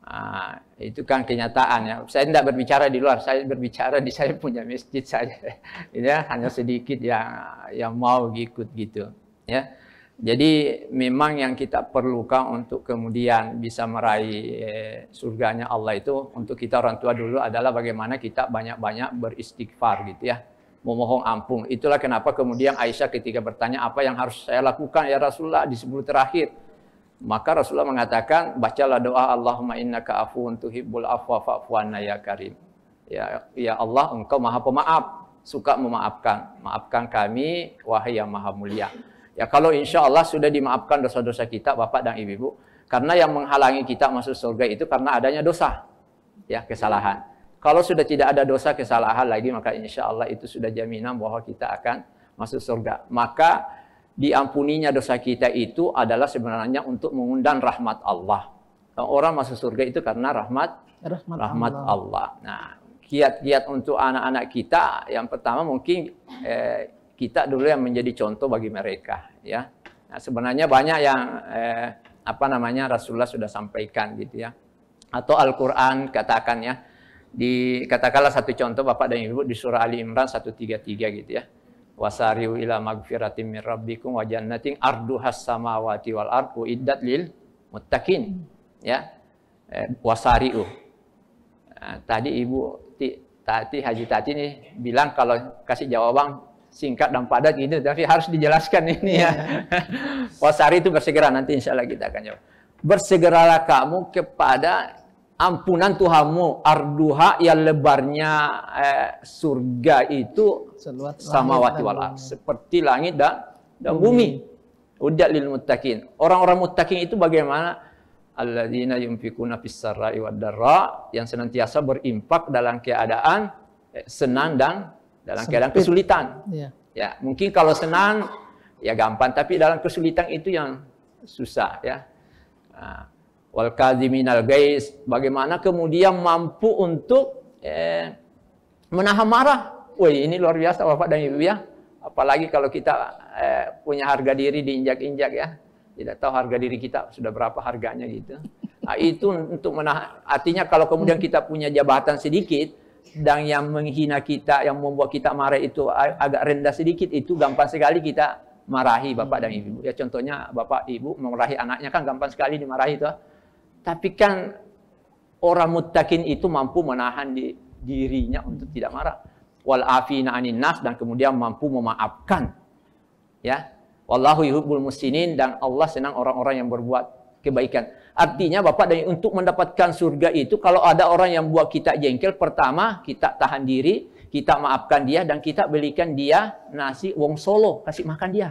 Nah, itu kan kenyataan ya. Saya tidak berbicara di luar, saya berbicara di *laughs* saya punya masjid saja. ya, hanya sedikit yang yang mau ikut gitu. Ya. Jadi memang yang kita perlukan untuk kemudian bisa meraih eh, surganya Allah itu untuk kita orang tua dulu adalah bagaimana kita banyak-banyak beristighfar gitu ya. Memohon ampun. Itulah kenapa kemudian Aisyah ketika bertanya apa yang harus saya lakukan ya Rasulullah di sebelum terakhir maka Rasulullah mengatakan, bacalah doa Allahumma innaka afuun tuhibbul afwa ya karim. Ya, ya Allah, engkau maha pemaaf, suka memaafkan. Maafkan kami, wahai yang maha mulia. Ya kalau insya Allah sudah dimaafkan dosa-dosa kita, Bapak dan Ibu, karena yang menghalangi kita masuk surga itu karena adanya dosa, ya kesalahan. Kalau sudah tidak ada dosa kesalahan lagi, maka insya Allah itu sudah jaminan bahwa kita akan masuk surga. Maka diampuninya dosa kita itu adalah sebenarnya untuk mengundang rahmat Allah. Orang masuk surga itu karena rahmat rahmat, rahmat Allah. Allah. Nah, kiat-kiat untuk anak-anak kita yang pertama mungkin eh, kita dulu yang menjadi contoh bagi mereka, ya. Nah, sebenarnya banyak yang eh, apa namanya Rasulullah sudah sampaikan gitu ya. Atau Al-Qur'an katakan ya. dikatakanlah satu contoh Bapak dan Ibu di surah Ali Imran 133 gitu ya wasariu ila magfiratim min rabbikum wa jannatin arduhas samawati wal ardu iddat lil muttaqin ya eh, wasariu nah, tadi ibu Tati Haji Tati nih bilang kalau kasih jawaban singkat dan padat ini gitu, tapi harus dijelaskan ini ya *laughs* wasari itu bersegera nanti insyaallah kita akan jawab bersegeralah kamu kepada ampunan Tuhanmu arduha yang lebarnya eh, surga itu Seluat wati wala seperti langit dan dan bumi. udah lil muttaqin. Orang-orang mutakin itu bagaimana? Alladzina yunfikuna fis sarra'i wad yang senantiasa berimpak dalam keadaan eh, senang dan dalam Sempit. keadaan kesulitan. Ya. ya, mungkin kalau senang ya gampang tapi dalam kesulitan itu yang susah ya. Nah, wal kaziminal gais bagaimana kemudian mampu untuk eh, menahan marah Woi ini luar biasa Bapak dan Ibu ya apalagi kalau kita eh, punya harga diri diinjak-injak ya tidak tahu harga diri kita sudah berapa harganya gitu nah, itu untuk menahan artinya kalau kemudian kita punya jabatan sedikit dan yang menghina kita yang membuat kita marah itu agak rendah sedikit itu gampang sekali kita marahi bapak dan ibu. Ya contohnya bapak ibu memarahi anaknya kan gampang sekali dimarahi tuh. Tapi kan orang muttaqin itu mampu menahan di, dirinya untuk tidak marah. Wal afina anin nas dan kemudian mampu memaafkan. Ya. Wallahu yuhibbul musinin dan Allah senang orang-orang yang berbuat kebaikan. Artinya Bapak dan untuk mendapatkan surga itu kalau ada orang yang buat kita jengkel pertama kita tahan diri, kita maafkan dia dan kita belikan dia nasi wong solo, kasih makan dia.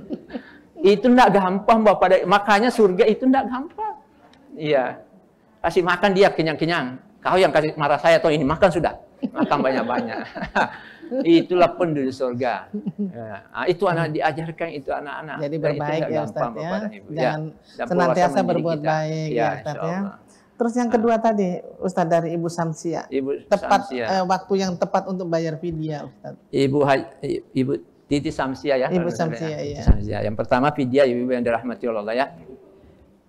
*laughs* itu tidak gampang Bapak. Makanya surga itu tidak gampang. Iya. Kasih makan dia kenyang-kenyang. Kau yang kasih marah saya atau ini makan sudah. Makan banyak-banyak. *laughs* Itulah penduduk surga. Nah, itu anak hmm. diajarkan itu anak-anak. Jadi berbaik ya Ustaz ya. ya. Dan ya. senantiasa berbuat kita. baik ya, ya Ustaz ya. Terus yang ah. kedua nah. tadi Ustaz dari Ibu Samsia. Ibu tepat Samsia. Eh, waktu yang tepat untuk bayar vidya Ustaz. Ibu Ibu Titi Samsia ya. Ibu ya, Samsia ya. Samsia. Yang pertama vidya Ibu yang dirahmati Allah ya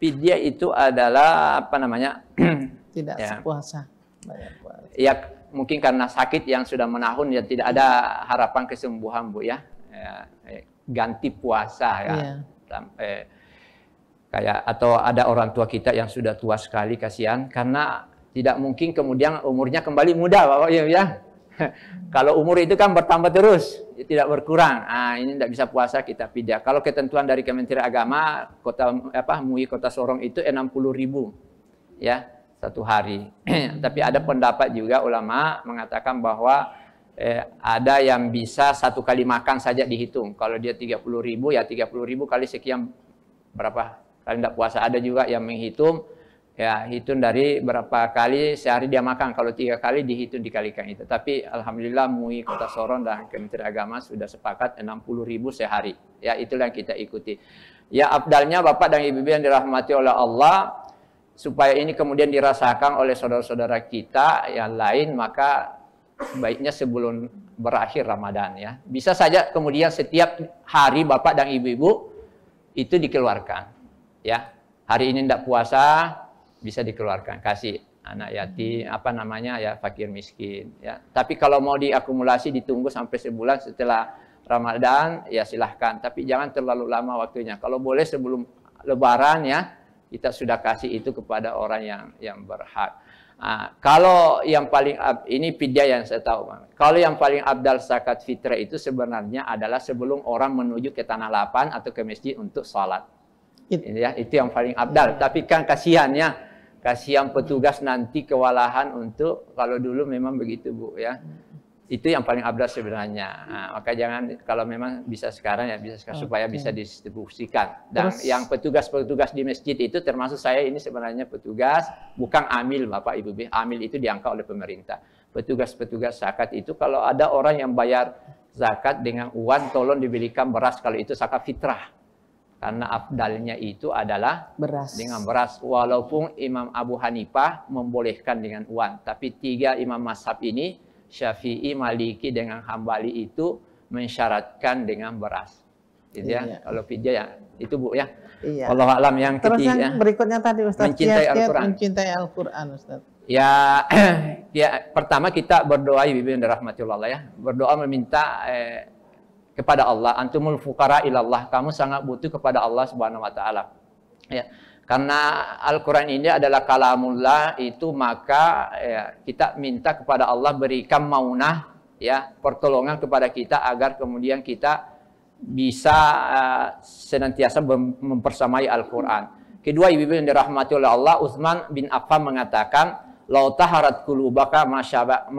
Fidya itu adalah apa namanya? *clears throat* tidak ya. sepuasa. Ya mungkin karena sakit yang sudah menahun ya tidak ada harapan kesembuhan Bu ya. ya eh, ganti puasa ya. ya. Sampai eh, kayak atau ada orang tua kita yang sudah tua sekali kasihan karena tidak mungkin kemudian umurnya kembali muda Bapak ya. ya *laughs* Kalau umur itu kan bertambah terus, tidak berkurang. Ah, ini tidak bisa puasa kita pindah. Kalau ketentuan dari Kementerian Agama Kota apa MUI Kota Sorong itu ribu, ya satu hari. *clears throat* Tapi ada pendapat juga ulama mengatakan bahwa eh, ada yang bisa satu kali makan saja dihitung. Kalau dia ribu, ya ribu kali sekian berapa kali tidak puasa. Ada juga yang menghitung ya hitung dari berapa kali sehari dia makan kalau tiga kali dihitung dikalikan itu tapi alhamdulillah MUI Kota Sorong dan Kementerian Agama sudah sepakat 60 ribu sehari ya itulah yang kita ikuti ya abdalnya Bapak dan Ibu yang dirahmati oleh Allah supaya ini kemudian dirasakan oleh saudara-saudara kita yang lain maka baiknya sebelum berakhir Ramadan ya bisa saja kemudian setiap hari Bapak dan Ibu-ibu itu dikeluarkan ya hari ini tidak puasa bisa dikeluarkan kasih anak yatim apa namanya ya fakir miskin ya tapi kalau mau diakumulasi ditunggu sampai sebulan setelah Ramadan ya silahkan tapi jangan terlalu lama waktunya kalau boleh sebelum Lebaran ya kita sudah kasih itu kepada orang yang yang berhak nah, kalau yang paling ini pidya yang saya tahu kalau yang paling abdal zakat fitrah itu sebenarnya adalah sebelum orang menuju ke tanah lapan atau ke masjid untuk sholat It, ya itu yang paling abdal tapi kan kasihannya Kasihan petugas nanti kewalahan untuk kalau dulu memang begitu Bu ya. Itu yang paling ablas sebenarnya. Nah, maka jangan kalau memang bisa sekarang ya bisa sekarang, okay. supaya bisa distribusikan Dan Terus, yang petugas-petugas di masjid itu termasuk saya ini sebenarnya petugas bukan amil Bapak Ibu. Amil itu diangkat oleh pemerintah. Petugas-petugas zakat itu kalau ada orang yang bayar zakat dengan uang tolong dibelikan beras kalau itu zakat fitrah. Karena afdalnya itu adalah beras. Dengan beras. Walaupun Imam Abu Hanifah membolehkan dengan uang. Tapi tiga imam mashab ini, Syafi'i, Maliki, dengan Hambali itu mensyaratkan dengan beras. Gitu ya. iya. ya. Kalau pijak ya, itu Bu ya. Iya. Allah alam yang Terus ketiga. Yang berikutnya tadi Ustaz. Mencintai Al-Quran. Mencintai Al-Quran Ustaz. Ya, *clears throat* ya pertama kita berdoa Ibu dirahmati Allah ya. Berdoa meminta eh, kepada Allah. Antumul fuqara ilallah. Kamu sangat butuh kepada Allah Subhanahu wa taala. Ya. Karena Al-Qur'an ini adalah kalamullah itu maka ya, kita minta kepada Allah berikan maunah ya, pertolongan kepada kita agar kemudian kita bisa uh, senantiasa mempersamai Al-Qur'an. Kedua ibu-ibu yang dirahmati oleh Allah, Utsman bin Affan mengatakan, Lau taharat kulubaka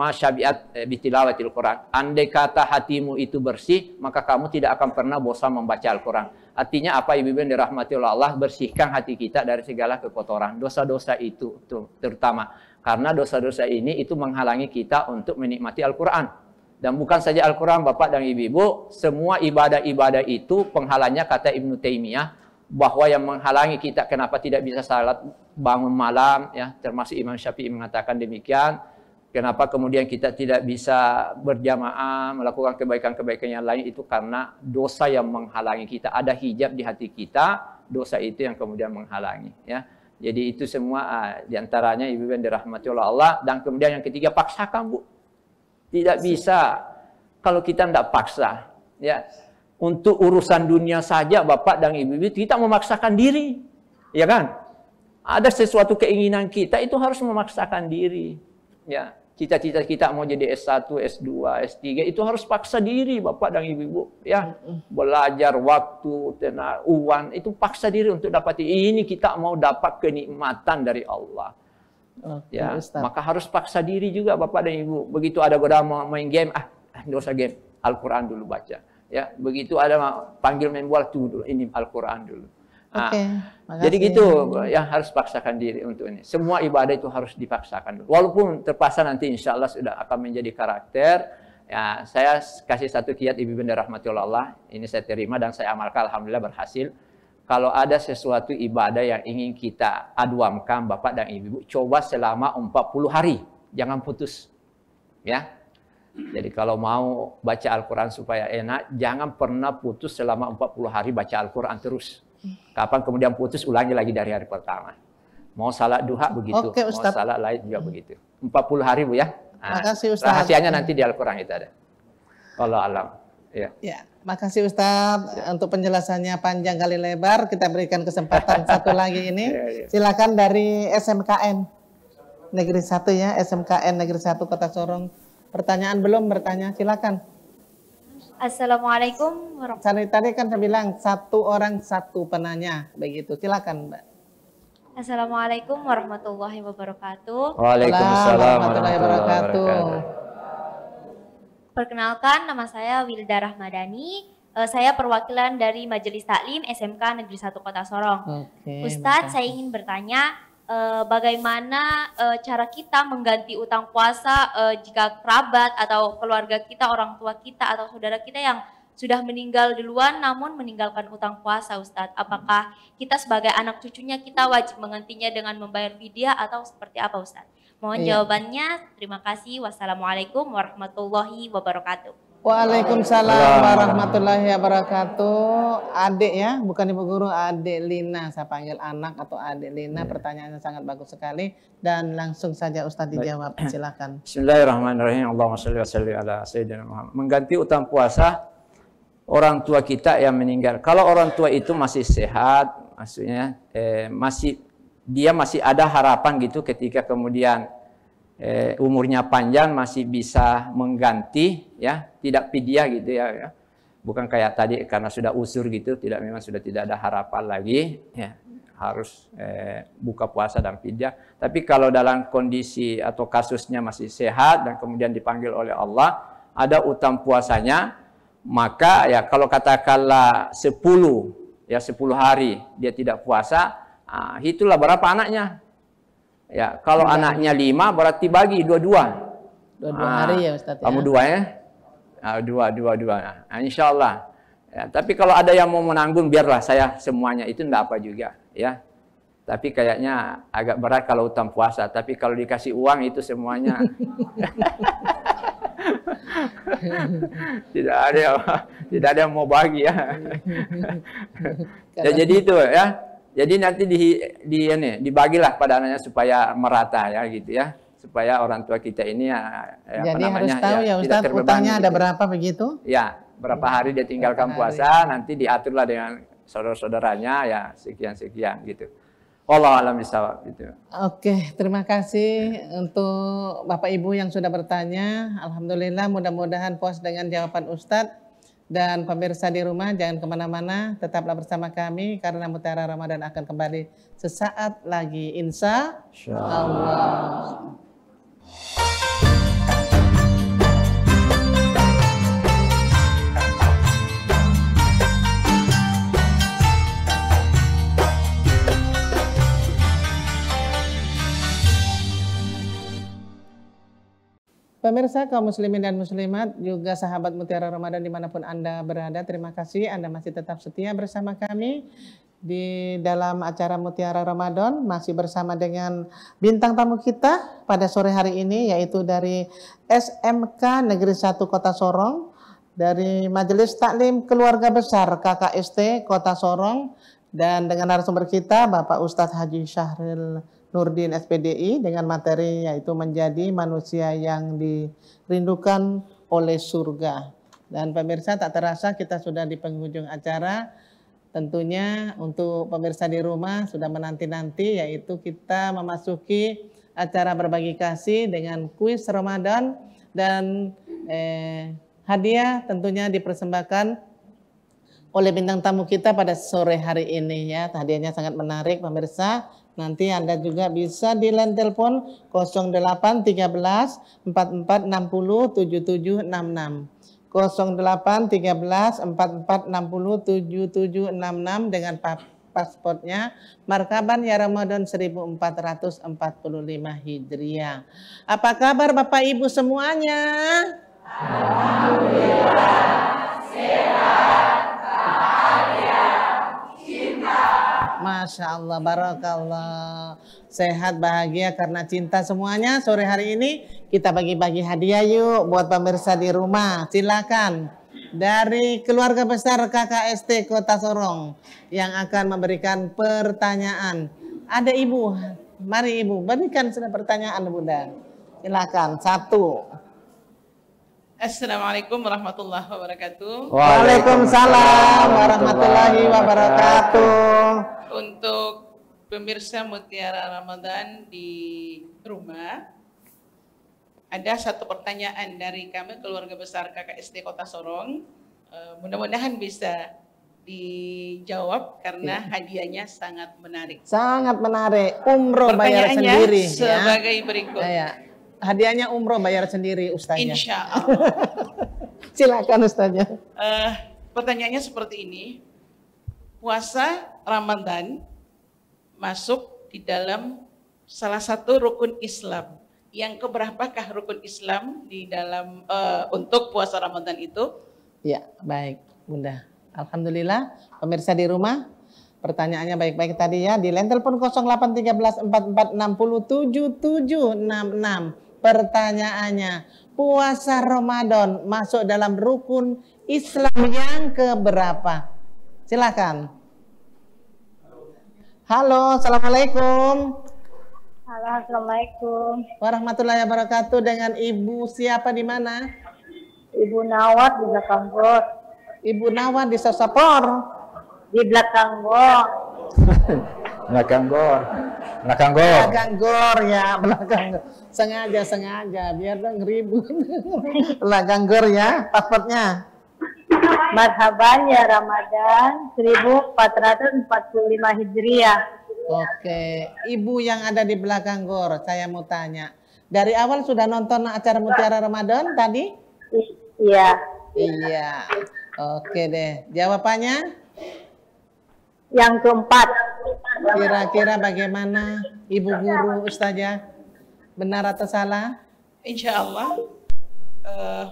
masyabiat eh, bitilawatil Quran. Andai kata hatimu itu bersih, maka kamu tidak akan pernah bosan membaca Al-Quran. Artinya apa Ibu Ibu dirahmati oleh Allah, bersihkan hati kita dari segala kekotoran. Dosa-dosa itu terutama. Karena dosa-dosa ini itu menghalangi kita untuk menikmati Al-Quran. Dan bukan saja Al-Quran, Bapak dan Ibu-Ibu, semua ibadah-ibadah itu penghalangnya kata Ibnu Taimiyah bahwa yang menghalangi kita kenapa tidak bisa salat bangun malam ya termasuk Imam Syafi'i mengatakan demikian kenapa kemudian kita tidak bisa berjamaah melakukan kebaikan-kebaikan yang lain itu karena dosa yang menghalangi kita ada hijab di hati kita dosa itu yang kemudian menghalangi ya jadi itu semua uh, ah, diantaranya ibu yang dirahmati oleh Allah dan kemudian yang ketiga paksakan bu tidak bisa kalau kita tidak paksa ya untuk urusan dunia saja Bapak dan Ibu kita memaksakan diri. Ya kan? Ada sesuatu keinginan kita itu harus memaksakan diri. Ya, cita-cita kita mau jadi S1, S2, S3 itu harus paksa diri Bapak dan ibu ya. Belajar waktu, tenaga, uang itu paksa diri untuk dapat ini kita mau dapat kenikmatan dari Allah. Okay, ya, Ustaz. maka harus paksa diri juga Bapak dan Ibu. Begitu ada godaan mau main game, ah, dosa ah, game. Al-Quran dulu baca. Ya, begitu ada panggil main bola tuh dulu ini Al-Qur'an dulu. Nah, okay. Jadi gitu yang harus paksakan diri untuk ini. Semua ibadah itu harus dipaksakan. Walaupun terpaksa nanti insya Allah sudah akan menjadi karakter. Ya, saya kasih satu kiat Ibu Bunda Rahmatullah Ini saya terima dan saya amalkan. Alhamdulillah berhasil. Kalau ada sesuatu ibadah yang ingin kita aduamkan Bapak dan Ibu, coba selama 40 hari. Jangan putus. Ya, jadi kalau mau baca Al-Quran supaya enak, jangan pernah putus selama 40 hari baca Al-Quran terus. Kapan kemudian putus, ulangi lagi dari hari pertama. Mau salat duha begitu, Oke, Ustaz. mau salat lain juga hmm. begitu. 40 hari Bu ya. Nah, Makasih Ustaz. Rahasianya nanti di Al-Quran itu ada. Allah alam. Ya. ya. Makasih Ustadz ya. untuk penjelasannya panjang kali lebar. Kita berikan kesempatan *laughs* satu lagi ini. Ya, ya. Silakan dari SMKN Negeri 1 ya, SMKN Negeri satu Kota Sorong. Pertanyaan belum bertanya, silakan. Assalamualaikum warahmatullahi wabarakatuh. Tadi kan saya bilang satu orang satu penanya, begitu. Silakan, Mbak. Assalamualaikum warahmatullahi wabarakatuh. Waalaikumsalam warahmatullahi wabarakatuh. Perkenalkan, nama saya Wilda Rahmadani. Uh, saya perwakilan dari Majelis Taklim SMK Negeri 1 Kota Sorong. Okay, Ustadz, saya ingin bertanya, uh, bagaimana uh, cara kita mengganti utang puasa uh, jika kerabat atau keluarga kita, orang tua kita atau saudara kita yang sudah meninggal duluan namun meninggalkan utang puasa Ustadz. Apakah kita sebagai anak cucunya kita wajib menggantinya dengan membayar fidyah atau seperti apa Ustadz? Mohon iya. jawabannya. Terima kasih. Wassalamualaikum warahmatullahi wabarakatuh. Waalaikumsalam warahmatullahi wabarakatuh. Adik ya, bukan ibu guru, adik Lina. Saya panggil anak atau adik Lina. Ya. Pertanyaannya sangat bagus sekali dan langsung saja Ustaz dijawab. Silakan. Bismillahirrahmanirrahim. Allahumma shalli wa salli ala sayyidina Muhammad. Mengganti utang puasa orang tua kita yang meninggal. Kalau orang tua itu masih sehat, maksudnya eh, masih dia masih ada harapan gitu ketika kemudian eh, umurnya panjang masih bisa mengganti ya tidak pidia gitu ya, ya bukan kayak tadi karena sudah usur gitu tidak memang sudah tidak ada harapan lagi ya harus eh, buka puasa dan pidia tapi kalau dalam kondisi atau kasusnya masih sehat dan kemudian dipanggil oleh Allah ada utang puasanya maka ya kalau katakanlah 10 ya 10 hari dia tidak puasa ah, itulah berapa anaknya Ya, kalau Tidak. anaknya lima berarti bagi dua-dua. Dua-dua ah, hari ya Ustaz. Ya? Kamu dua ya? Ah, dua, dua, dua. Nah, insya Allah. Ya, tapi kalau ada yang mau menanggung, biarlah saya semuanya itu tidak apa juga, ya. Tapi kayaknya agak berat kalau utang puasa. Tapi kalau dikasih uang itu semuanya *laughs* tidak ada yang, tidak ada yang mau bagi ya. *laughs* ya jadi itu ya. Jadi nanti di, di ini dibagilah pada anaknya supaya merata ya gitu ya supaya orang tua kita ini ya, ya jadi apa namanya, harus tahu ya, ya Ustaz utangnya gitu. ada berapa begitu? Ya berapa hari dia tinggalkan hari. puasa nanti diaturlah dengan saudara-saudaranya ya sekian-sekian gitu. Allah alam bisawab gitu. Oke, terima kasih untuk Bapak Ibu yang sudah bertanya. Alhamdulillah mudah-mudahan puas dengan jawaban Ustadz. Dan pemirsa di rumah jangan kemana-mana, tetaplah bersama kami karena Mutiara Ramadan akan kembali sesaat lagi. Insya Allah. Pemirsa kaum muslimin dan muslimat, juga sahabat Mutiara Ramadan dimanapun Anda berada, terima kasih Anda masih tetap setia bersama kami di dalam acara Mutiara Ramadan masih bersama dengan bintang tamu kita pada sore hari ini yaitu dari SMK Negeri 1 Kota Sorong dari Majelis Taklim Keluarga Besar KKST Kota Sorong dan dengan narasumber kita Bapak Ustadz Haji Syahril Nurdin SPDI dengan materi yaitu menjadi manusia yang dirindukan oleh surga. Dan pemirsa tak terasa kita sudah di penghujung acara. Tentunya untuk pemirsa di rumah sudah menanti-nanti yaitu kita memasuki acara berbagi kasih dengan kuis Ramadan dan eh, hadiah tentunya dipersembahkan oleh bintang tamu kita pada sore hari ini ya. Hadiahnya sangat menarik pemirsa. Nanti Anda juga bisa di line telepon 08 13 44 60 77 66. 08 13 44 60 77 66 dengan pasportnya markaban ya Ramadan 1445 Hijriah. Apa kabar Bapak Ibu semuanya? Alhamdulillah sehat. Masya Allah, barakallah. Sehat, bahagia karena cinta semuanya. Sore hari ini kita bagi-bagi hadiah yuk buat pemirsa di rumah. Silakan dari keluarga besar KKST Kota Sorong yang akan memberikan pertanyaan. Ada ibu, mari ibu berikan sudah pertanyaan bunda. Silakan satu, Assalamualaikum warahmatullahi wabarakatuh. Waalaikumsalam warahmatullahi wabarakatuh. Untuk pemirsa Mutiara Ramadan di rumah, ada satu pertanyaan dari kami keluarga besar KKSD Kota Sorong. Eh, mudah-mudahan bisa dijawab karena iya. hadiahnya sangat menarik. Sangat menarik. Umroh bayar sendiri. Ya. Sebagai berikut. Ya, ya hadiahnya umroh bayar sendiri ustaznya. Insya *laughs* Allah. Silakan ustaznya. Uh, eh, pertanyaannya seperti ini. Puasa Ramadan masuk di dalam salah satu rukun Islam. Yang keberapakah rukun Islam di dalam uh, untuk puasa Ramadan itu? Ya, baik, Bunda. Alhamdulillah, pemirsa di rumah, pertanyaannya baik-baik tadi ya di line telepon 0813 4460 7766 Pertanyaannya, puasa Ramadan masuk dalam rukun Islam yang keberapa? Silakan. Halo, assalamualaikum. Halo, assalamualaikum. Warahmatullahi wabarakatuh. Dengan ibu siapa di mana? Ibu Nawat di belakang Bor. Ibu Nawat di Sosapor. Di belakang Bor. *laughs* Belakang gor. Belakang gor. Belakang gor ya, belakang gor. Sengaja, sengaja, biar dong ribut. belakang gor ya, pasportnya. Marhaban ya Ramadan 1445 Hijriah. Oke, ibu yang ada di belakang gor, saya mau tanya. Dari awal sudah nonton acara Mutiara Ramadan tadi? Iya. Iya. Oke deh. Jawabannya? yang keempat. Kira-kira bagaimana Ibu Guru Ustazah? Benar atau salah? Insya Allah uh, eh,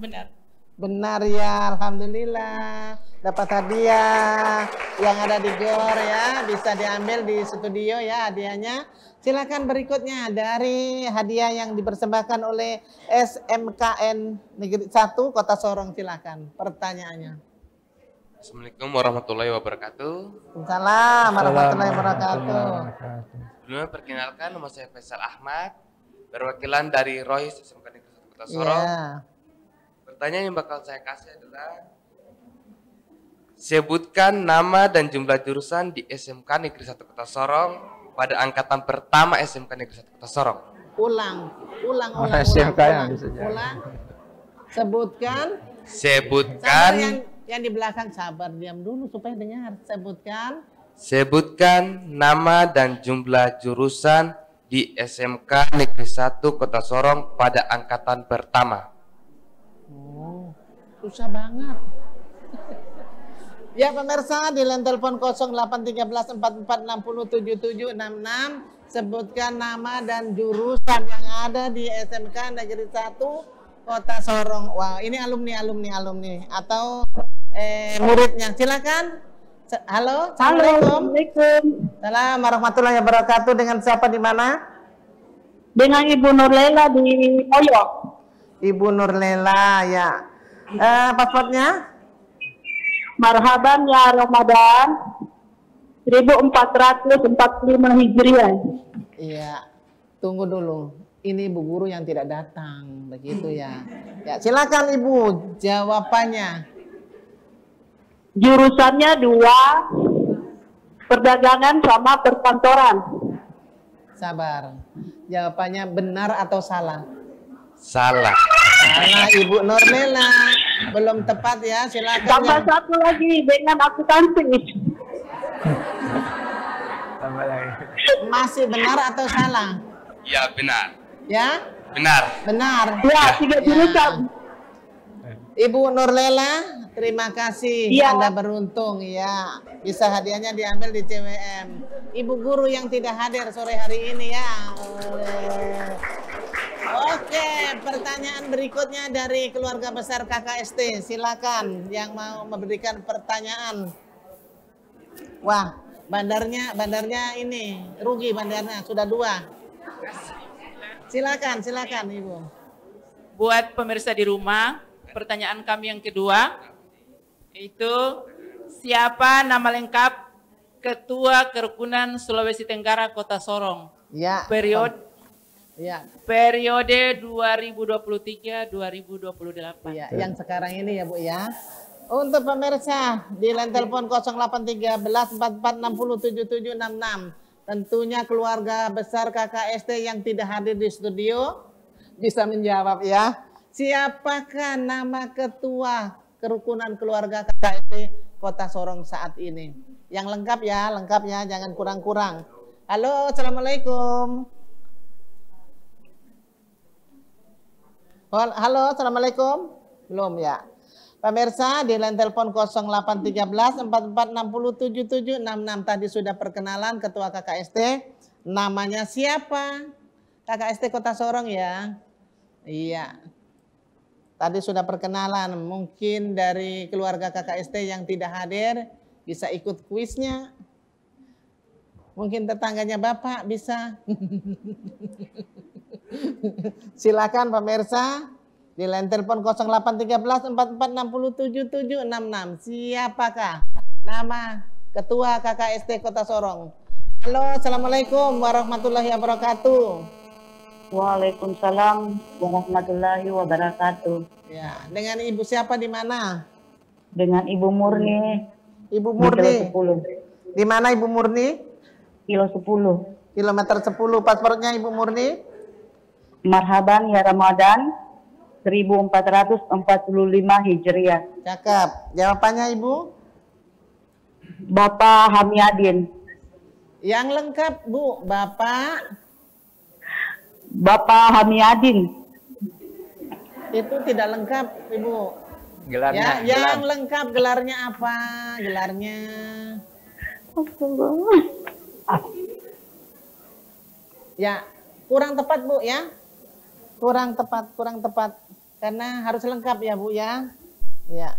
benar. Benar ya, Alhamdulillah. Dapat hadiah yang ada di Gor ya, bisa diambil di studio ya hadiahnya. Silakan berikutnya dari hadiah yang dipersembahkan oleh SMKN Negeri 1 Kota Sorong silakan pertanyaannya. Assalamualaikum warahmatullahi wabarakatuh. Waalaikumsalam warahmatullahi wabarakatuh. Sebelumnya perkenalkan nama saya Faisal Ahmad, perwakilan dari Rohis SMK Negeri Satu Kota Sorong. Yeah. Pertanyaan yang bakal saya kasih adalah sebutkan nama dan jumlah jurusan di SMK Negeri Satu Kota Sorong pada angkatan pertama SMK Negeri Satu Kota Sorong. Ulang, ulang, oh, ulang, ulang, SMK ulang, ulang. ulang. Sebutkan. Sebutkan. Yang yang di belakang sabar diam dulu supaya dengar. Sebutkan. Sebutkan nama dan jumlah jurusan di SMK Negeri 1 Kota Sorong pada angkatan pertama. Oh, susah banget. Ya pemirsa di line telepon 081344607766 sebutkan nama dan jurusan yang ada di SMK Negeri 1 Kota Sorong. Wow, ini alumni alumni alumni atau eh, muridnya. Silakan. Halo, Assalamualaikum. Assalamualaikum. warahmatullahi wabarakatuh. Dengan siapa di mana? Dengan Ibu Nurlela di Oyo. Ibu Nurlela ya. Eh, passwordnya? Marhaban ya Ramadan 1445 Hijriah. Iya. Tunggu dulu. Ini Ibu guru yang tidak datang, begitu ya. Ya, silakan Ibu jawabannya. Jurusannya dua, perdagangan sama perkantoran. Sabar. Jawabannya benar atau salah? Salah. Salah Ibu Normela. Belum tepat ya, silakan. Ya. Tambah ya. satu lagi dengan akuntansi. Tambah lagi. Masih benar atau salah? Ya, benar. Ya? Benar. Benar. Ya, tiga jurusan. Ya. Ibu Nurlela, terima kasih ya. Anda beruntung ya. Bisa hadiahnya diambil di CWM. Ibu guru yang tidak hadir sore hari ini ya. Oke, pertanyaan berikutnya dari keluarga besar KKST. Silakan yang mau memberikan pertanyaan. Wah, bandarnya bandarnya ini rugi bandarnya sudah dua. Silakan, silakan Ibu. Buat pemirsa di rumah, Pertanyaan kami yang kedua itu siapa nama lengkap Ketua Kerukunan Sulawesi Tenggara Kota Sorong? Ya. Periode Ya. Periode 2023-2028. Ya, yang sekarang ini ya Bu ya. Untuk pemirsa di line telepon 0813 Tentunya keluarga besar KKST yang tidak hadir di studio bisa menjawab ya. Siapakah nama ketua kerukunan keluarga KKP Kota Sorong saat ini? Yang lengkap ya, lengkapnya jangan kurang-kurang. Halo, Assalamualaikum. Halo, Assalamualaikum. Belum ya? Pemirsa di line telepon 0813 4460 7766 tadi sudah perkenalan ketua KKST. Namanya siapa? KKST Kota Sorong ya. Iya. Tadi sudah perkenalan, mungkin dari keluarga KKST yang tidak hadir bisa ikut kuisnya. Mungkin tetangganya Bapak bisa. *laughs* Silakan pemirsa di line telepon 0813 4467766 Siapakah nama ketua KKST Kota Sorong? Halo, Assalamualaikum warahmatullahi wabarakatuh. Waalaikumsalam warahmatullahi wabarakatuh. Ya, dengan Ibu siapa di mana? Dengan Ibu Murni. Ibu Murni. Di mana Ibu Murni? Kilo 10. Kilometer 10. Paspornya Ibu Murni? Marhaban ya Ramadan 1445 Hijriah. Cakap. Jawabannya Ibu? Bapak Hamyadin. Yang lengkap Bu, Bapak Bapak Hamiadin. Itu tidak lengkap, Ibu. Gelarnya. Ya, gelar. yang lengkap gelarnya apa? Gelarnya. Ya, kurang tepat, Bu, ya. Kurang tepat, kurang tepat. Karena harus lengkap ya, Bu, ya. Ya.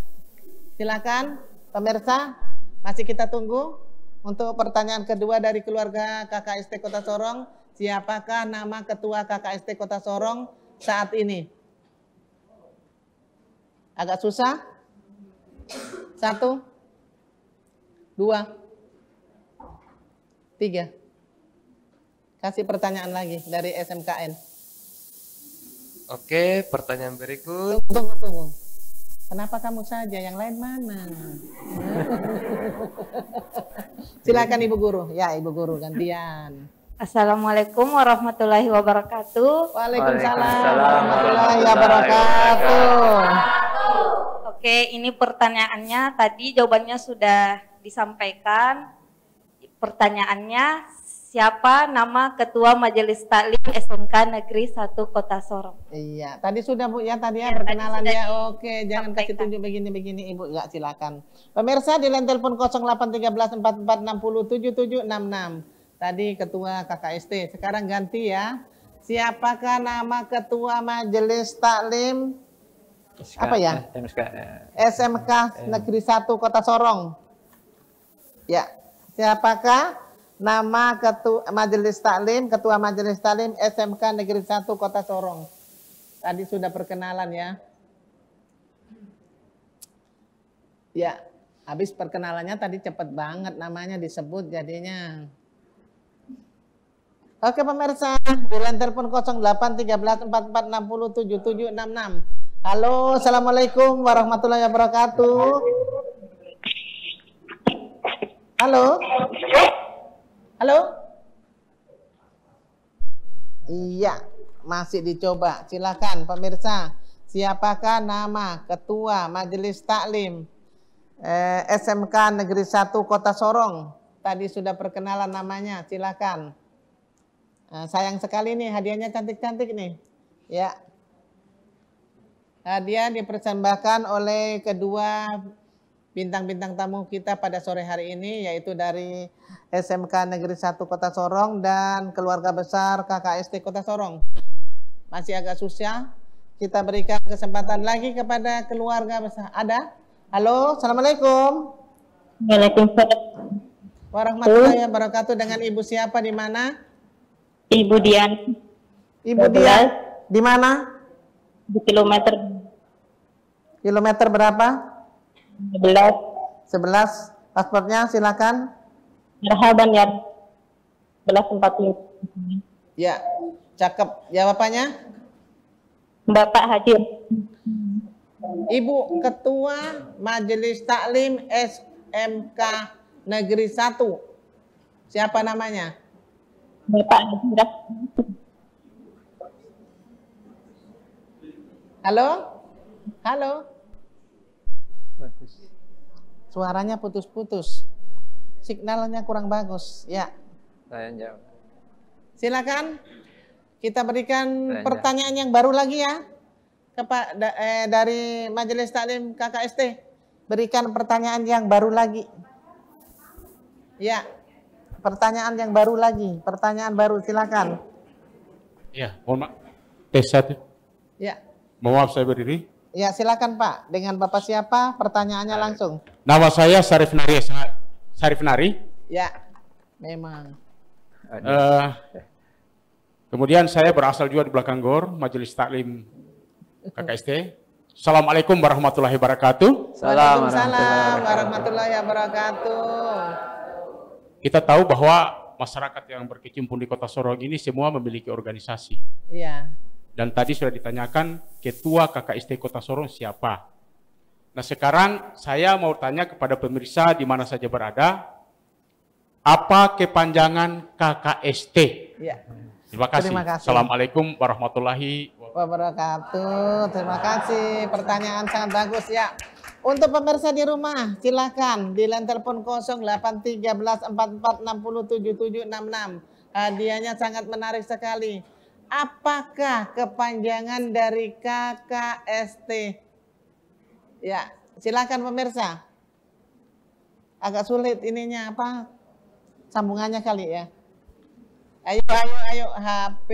Silakan pemirsa, masih kita tunggu untuk pertanyaan kedua dari keluarga KKST Kota Sorong siapakah nama ketua KKST Kota Sorong saat ini? Agak susah? Satu, dua, tiga. Kasih pertanyaan lagi dari SMKN. Oke, pertanyaan berikut. Tunggu, tunggu. Kenapa kamu saja? Yang lain mana? *laughs* Silakan Ibu Guru. Ya, Ibu Guru gantian. Assalamualaikum warahmatullahi wabarakatuh. Waalaikumsalam, warahmatullahi wabarakatuh. Oke, ini pertanyaannya tadi jawabannya sudah disampaikan. Pertanyaannya siapa nama ketua Majelis Taklim SMK Negeri 1 Kota Sorong? Iya, tadi sudah Bu ya tadi ya, ya perkenalan ya. Oke, jangan kasih tunjuk begini-begini Ibu, Enggak, silakan. Pemirsa di line telepon 0813 tadi ketua KKST. Sekarang ganti ya. Siapakah nama ketua Majelis Taklim SK, apa ya? SMK, SMK Negeri 1 Kota Sorong. Ya, siapakah nama ketua Majelis Taklim, ketua Majelis Taklim SMK Negeri 1 Kota Sorong? Tadi sudah perkenalan ya. Ya, habis perkenalannya tadi cepet banget namanya disebut jadinya. Oke pemirsa, tujuh tujuh enam enam. Halo, Assalamualaikum warahmatullahi wabarakatuh. Halo? Halo? Iya, masih dicoba. Silakan pemirsa, siapakah nama Ketua Majelis Taklim eh, SMK Negeri 1 Kota Sorong? Tadi sudah perkenalan namanya, silakan. Nah, sayang sekali nih hadiahnya cantik-cantik nih. Ya. Hadiah dipersembahkan oleh kedua bintang-bintang tamu kita pada sore hari ini yaitu dari SMK Negeri 1 Kota Sorong dan keluarga besar KKST Kota Sorong. Masih agak susah. Kita berikan kesempatan lagi kepada keluarga besar. Ada? Halo, Assalamualaikum. Waalaikumsalam. Warahmatullahi wabarakatuh. Dengan Ibu siapa di mana? Ibu Dian. Ibu Dian, di mana? Di kilometer. Kilometer berapa? 11. 11. Paspornya silakan. Merhaban ya. 11.40. Ya, cakep. Ya bapaknya? Bapak Haji. Ibu Ketua Majelis Taklim SMK Negeri 1. Siapa namanya? Bapak Haji Halo? Halo? Bagus. Suaranya putus-putus. Signalnya kurang bagus. Ya. Saya jawab. Silakan. Kita berikan Saya pertanyaan jawab. yang baru lagi ya. da, eh, dari Majelis Taklim KKST. Berikan pertanyaan yang baru lagi. Ya pertanyaan yang baru lagi, pertanyaan baru silakan. Ya, mohon maaf. Tes satu. Ya. Mohon maaf saya berdiri. Ya, silakan Pak. Dengan Bapak siapa? Pertanyaannya nah, langsung. Nama saya Sarif Nari. Sarif Nari. Ya, memang. Uh, kemudian saya berasal juga di belakang gor, Majelis Taklim KKST. Assalamualaikum warahmatullahi wabarakatuh. Waalaikumsalam warahmatullahi wabarakatuh. Kita tahu bahwa masyarakat yang berkecimpung di Kota Sorong ini semua memiliki organisasi. Iya. Dan tadi sudah ditanyakan ketua KKST Kota Sorong siapa. Nah sekarang saya mau tanya kepada pemirsa di mana saja berada, apa kepanjangan KKST? Iya. Terima kasih. Terima kasih. Assalamualaikum warahmatullahi wabarakatuh. Terima kasih. Pertanyaan sangat bagus ya. Untuk pemirsa di rumah, silakan di line telepon 081344607766. Hadiahnya sangat menarik sekali. Apakah kepanjangan dari KKST? Ya, silakan pemirsa. Agak sulit ininya apa? Sambungannya kali ya. Ayo, ayo, ayo, HP,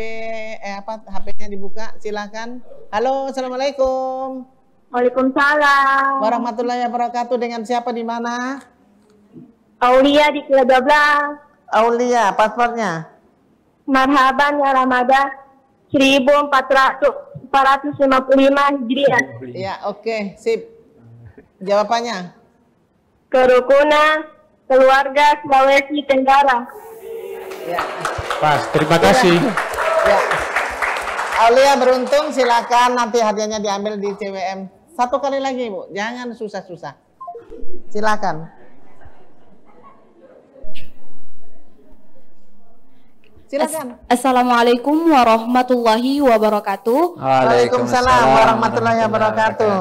eh apa, HP-nya dibuka, silakan. Halo, assalamualaikum. Waalaikumsalam. Warahmatullahi wabarakatuh. Dengan siapa di mana? Aulia di 12. Aulia, paspornya? Marhaban ya Ramadhan. 1455 Hijriah. Ya, oke, okay. sip. Jawabannya? Kerukunan keluarga Sulawesi Tenggara. Ya. Pas, terima kasih. ya. ya. Aulia beruntung silakan nanti hadiahnya diambil di CWM satu kali lagi Ibu, jangan susah-susah. Silakan. Silakan. Assalamualaikum warahmatullahi wabarakatuh. Waalaikumsalam warahmatullahi wabarakatuh.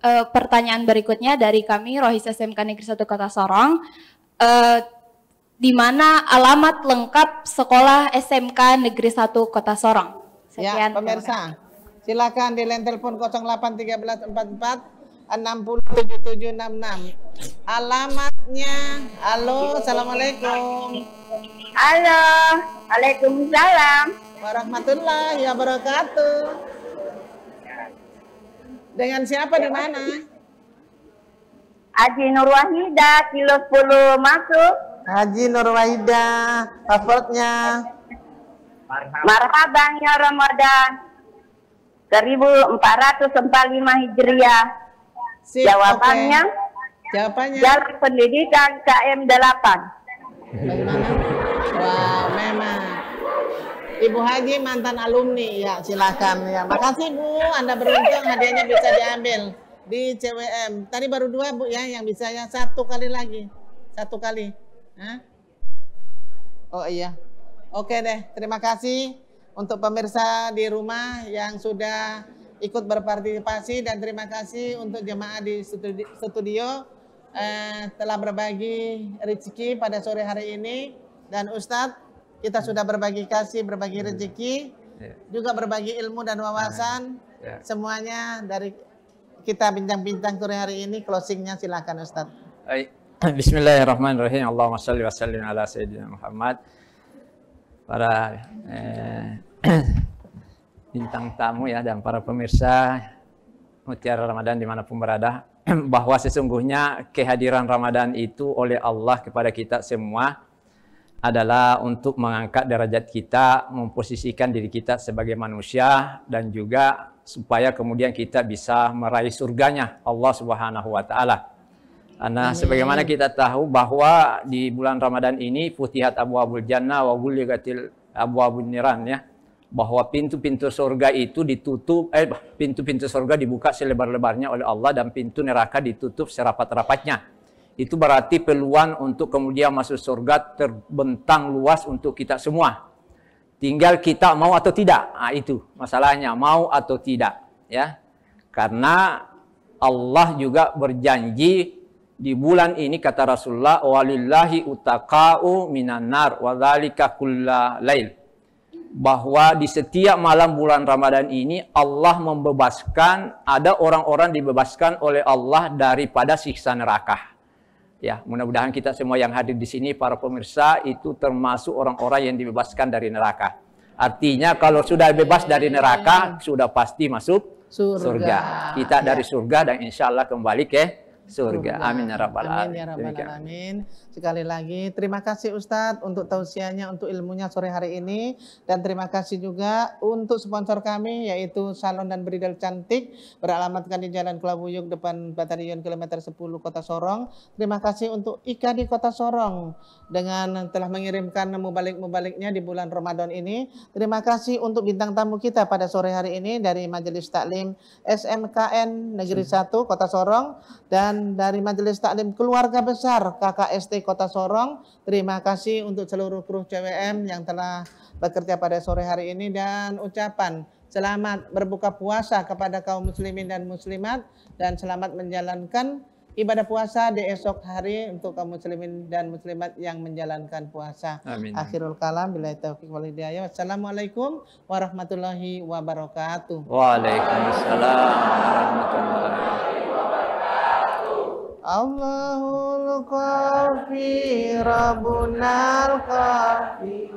Uh, pertanyaan berikutnya dari kami Rohis SMK Negeri 1 Kota Sorong. Uh, di mana alamat lengkap sekolah SMK Negeri 1 Kota Sorong? Ya, Sekian, ya, pemirsa. Silakan di line telepon 081344 607766. Alamatnya. Halo, Assalamualaikum. Halo, Waalaikumsalam. Warahmatullahi wabarakatuh. Dengan siapa di mana? Haji Nurwahida, kilo 10 masuk. Haji Nurwahida, passwordnya. Marhaban ya Ramadan. 1445 Hijriah. Sip, Jawabannya? Okay. Jawabannya? Jalan pendidikan KM 8. Bagaimana? Wow, memang. Ibu Haji mantan alumni ya silakan ya. Makasih Bu, Anda beruntung hadiahnya bisa diambil di CWM. Tadi baru dua Bu ya yang bisa ya satu kali lagi. Satu kali. Hah? Oh iya. Oke deh, terima kasih untuk pemirsa di rumah yang sudah ikut berpartisipasi dan terima kasih untuk jemaah di studio, eh, telah berbagi rezeki pada sore hari ini dan Ustadz kita sudah berbagi kasih, berbagi hmm. rezeki, ya. juga berbagi ilmu dan wawasan ah, ya. semuanya dari kita bincang-bincang sore hari ini closingnya silakan Ustadz. *clears throat* Bismillahirrahmanirrahim. Allahumma shalli wa sallim ala Sayyidina Muhammad. Para eh, *clears throat* bintang tamu ya dan para pemirsa Mutiara Ramadan dimanapun berada *clears throat* bahwa sesungguhnya kehadiran Ramadan itu oleh Allah kepada kita semua adalah untuk mengangkat derajat kita, memposisikan diri kita sebagai manusia dan juga supaya kemudian kita bisa meraih surganya Allah Subhanahu wa taala. Nah, sebagaimana kita tahu bahwa di bulan Ramadan ini putihat Abu Abul Jannah wa Abu Abun Niran ya bahwa pintu-pintu surga itu ditutup eh pintu-pintu surga dibuka selebar-lebarnya oleh Allah dan pintu neraka ditutup serapat-rapatnya. Itu berarti peluang untuk kemudian masuk surga terbentang luas untuk kita semua. Tinggal kita mau atau tidak. Nah, itu masalahnya, mau atau tidak, ya. Karena Allah juga berjanji di bulan ini kata Rasulullah walillahi utaqa'u minan nar wa dzalika kullalail bahwa di setiap malam bulan Ramadan ini Allah membebaskan ada orang-orang dibebaskan oleh Allah daripada siksa neraka. Ya, mudah-mudahan kita semua yang hadir di sini para pemirsa itu termasuk orang-orang yang dibebaskan dari neraka. Artinya kalau sudah bebas dari neraka sudah pasti masuk surga. surga. Kita dari ya. surga dan insya Allah kembali ke surga. Amin ya rabbal ya alamin. ya rabbal alamin. Sekali lagi terima kasih Ustadz untuk tausiahnya untuk ilmunya sore hari ini dan terima kasih juga untuk sponsor kami yaitu Salon dan Bridal Cantik beralamatkan di Jalan Kelabuyuk depan Batalion kilometer 10 Kota Sorong. Terima kasih untuk Ika di Kota Sorong dengan telah mengirimkan mubalik-mubaliknya di bulan Ramadan ini. Terima kasih untuk bintang tamu kita pada sore hari ini dari Majelis Taklim SMKN Negeri 1 Kota Sorong dan dari Majelis Taklim Keluarga Besar KKST Kota Sorong. Terima kasih untuk seluruh kru CWM yang telah bekerja pada sore hari ini dan ucapan selamat berbuka puasa kepada kaum muslimin dan muslimat dan selamat menjalankan ibadah puasa di esok hari untuk kaum muslimin dan muslimat yang menjalankan puasa. Amin. Akhirul kalam bila taufiq wal hidayah. Wassalamualaikum warahmatullahi wabarakatuh. Waalaikumsalam warahmatullahi wabarakatuh. Allahul kafi Rabbunal kafi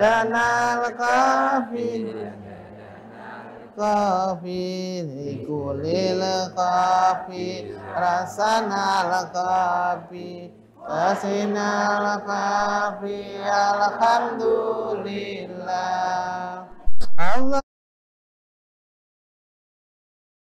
Danal kafi kafi Likulil kafi Rasanal kafi Rasinal kafi Alhamdulillah Allah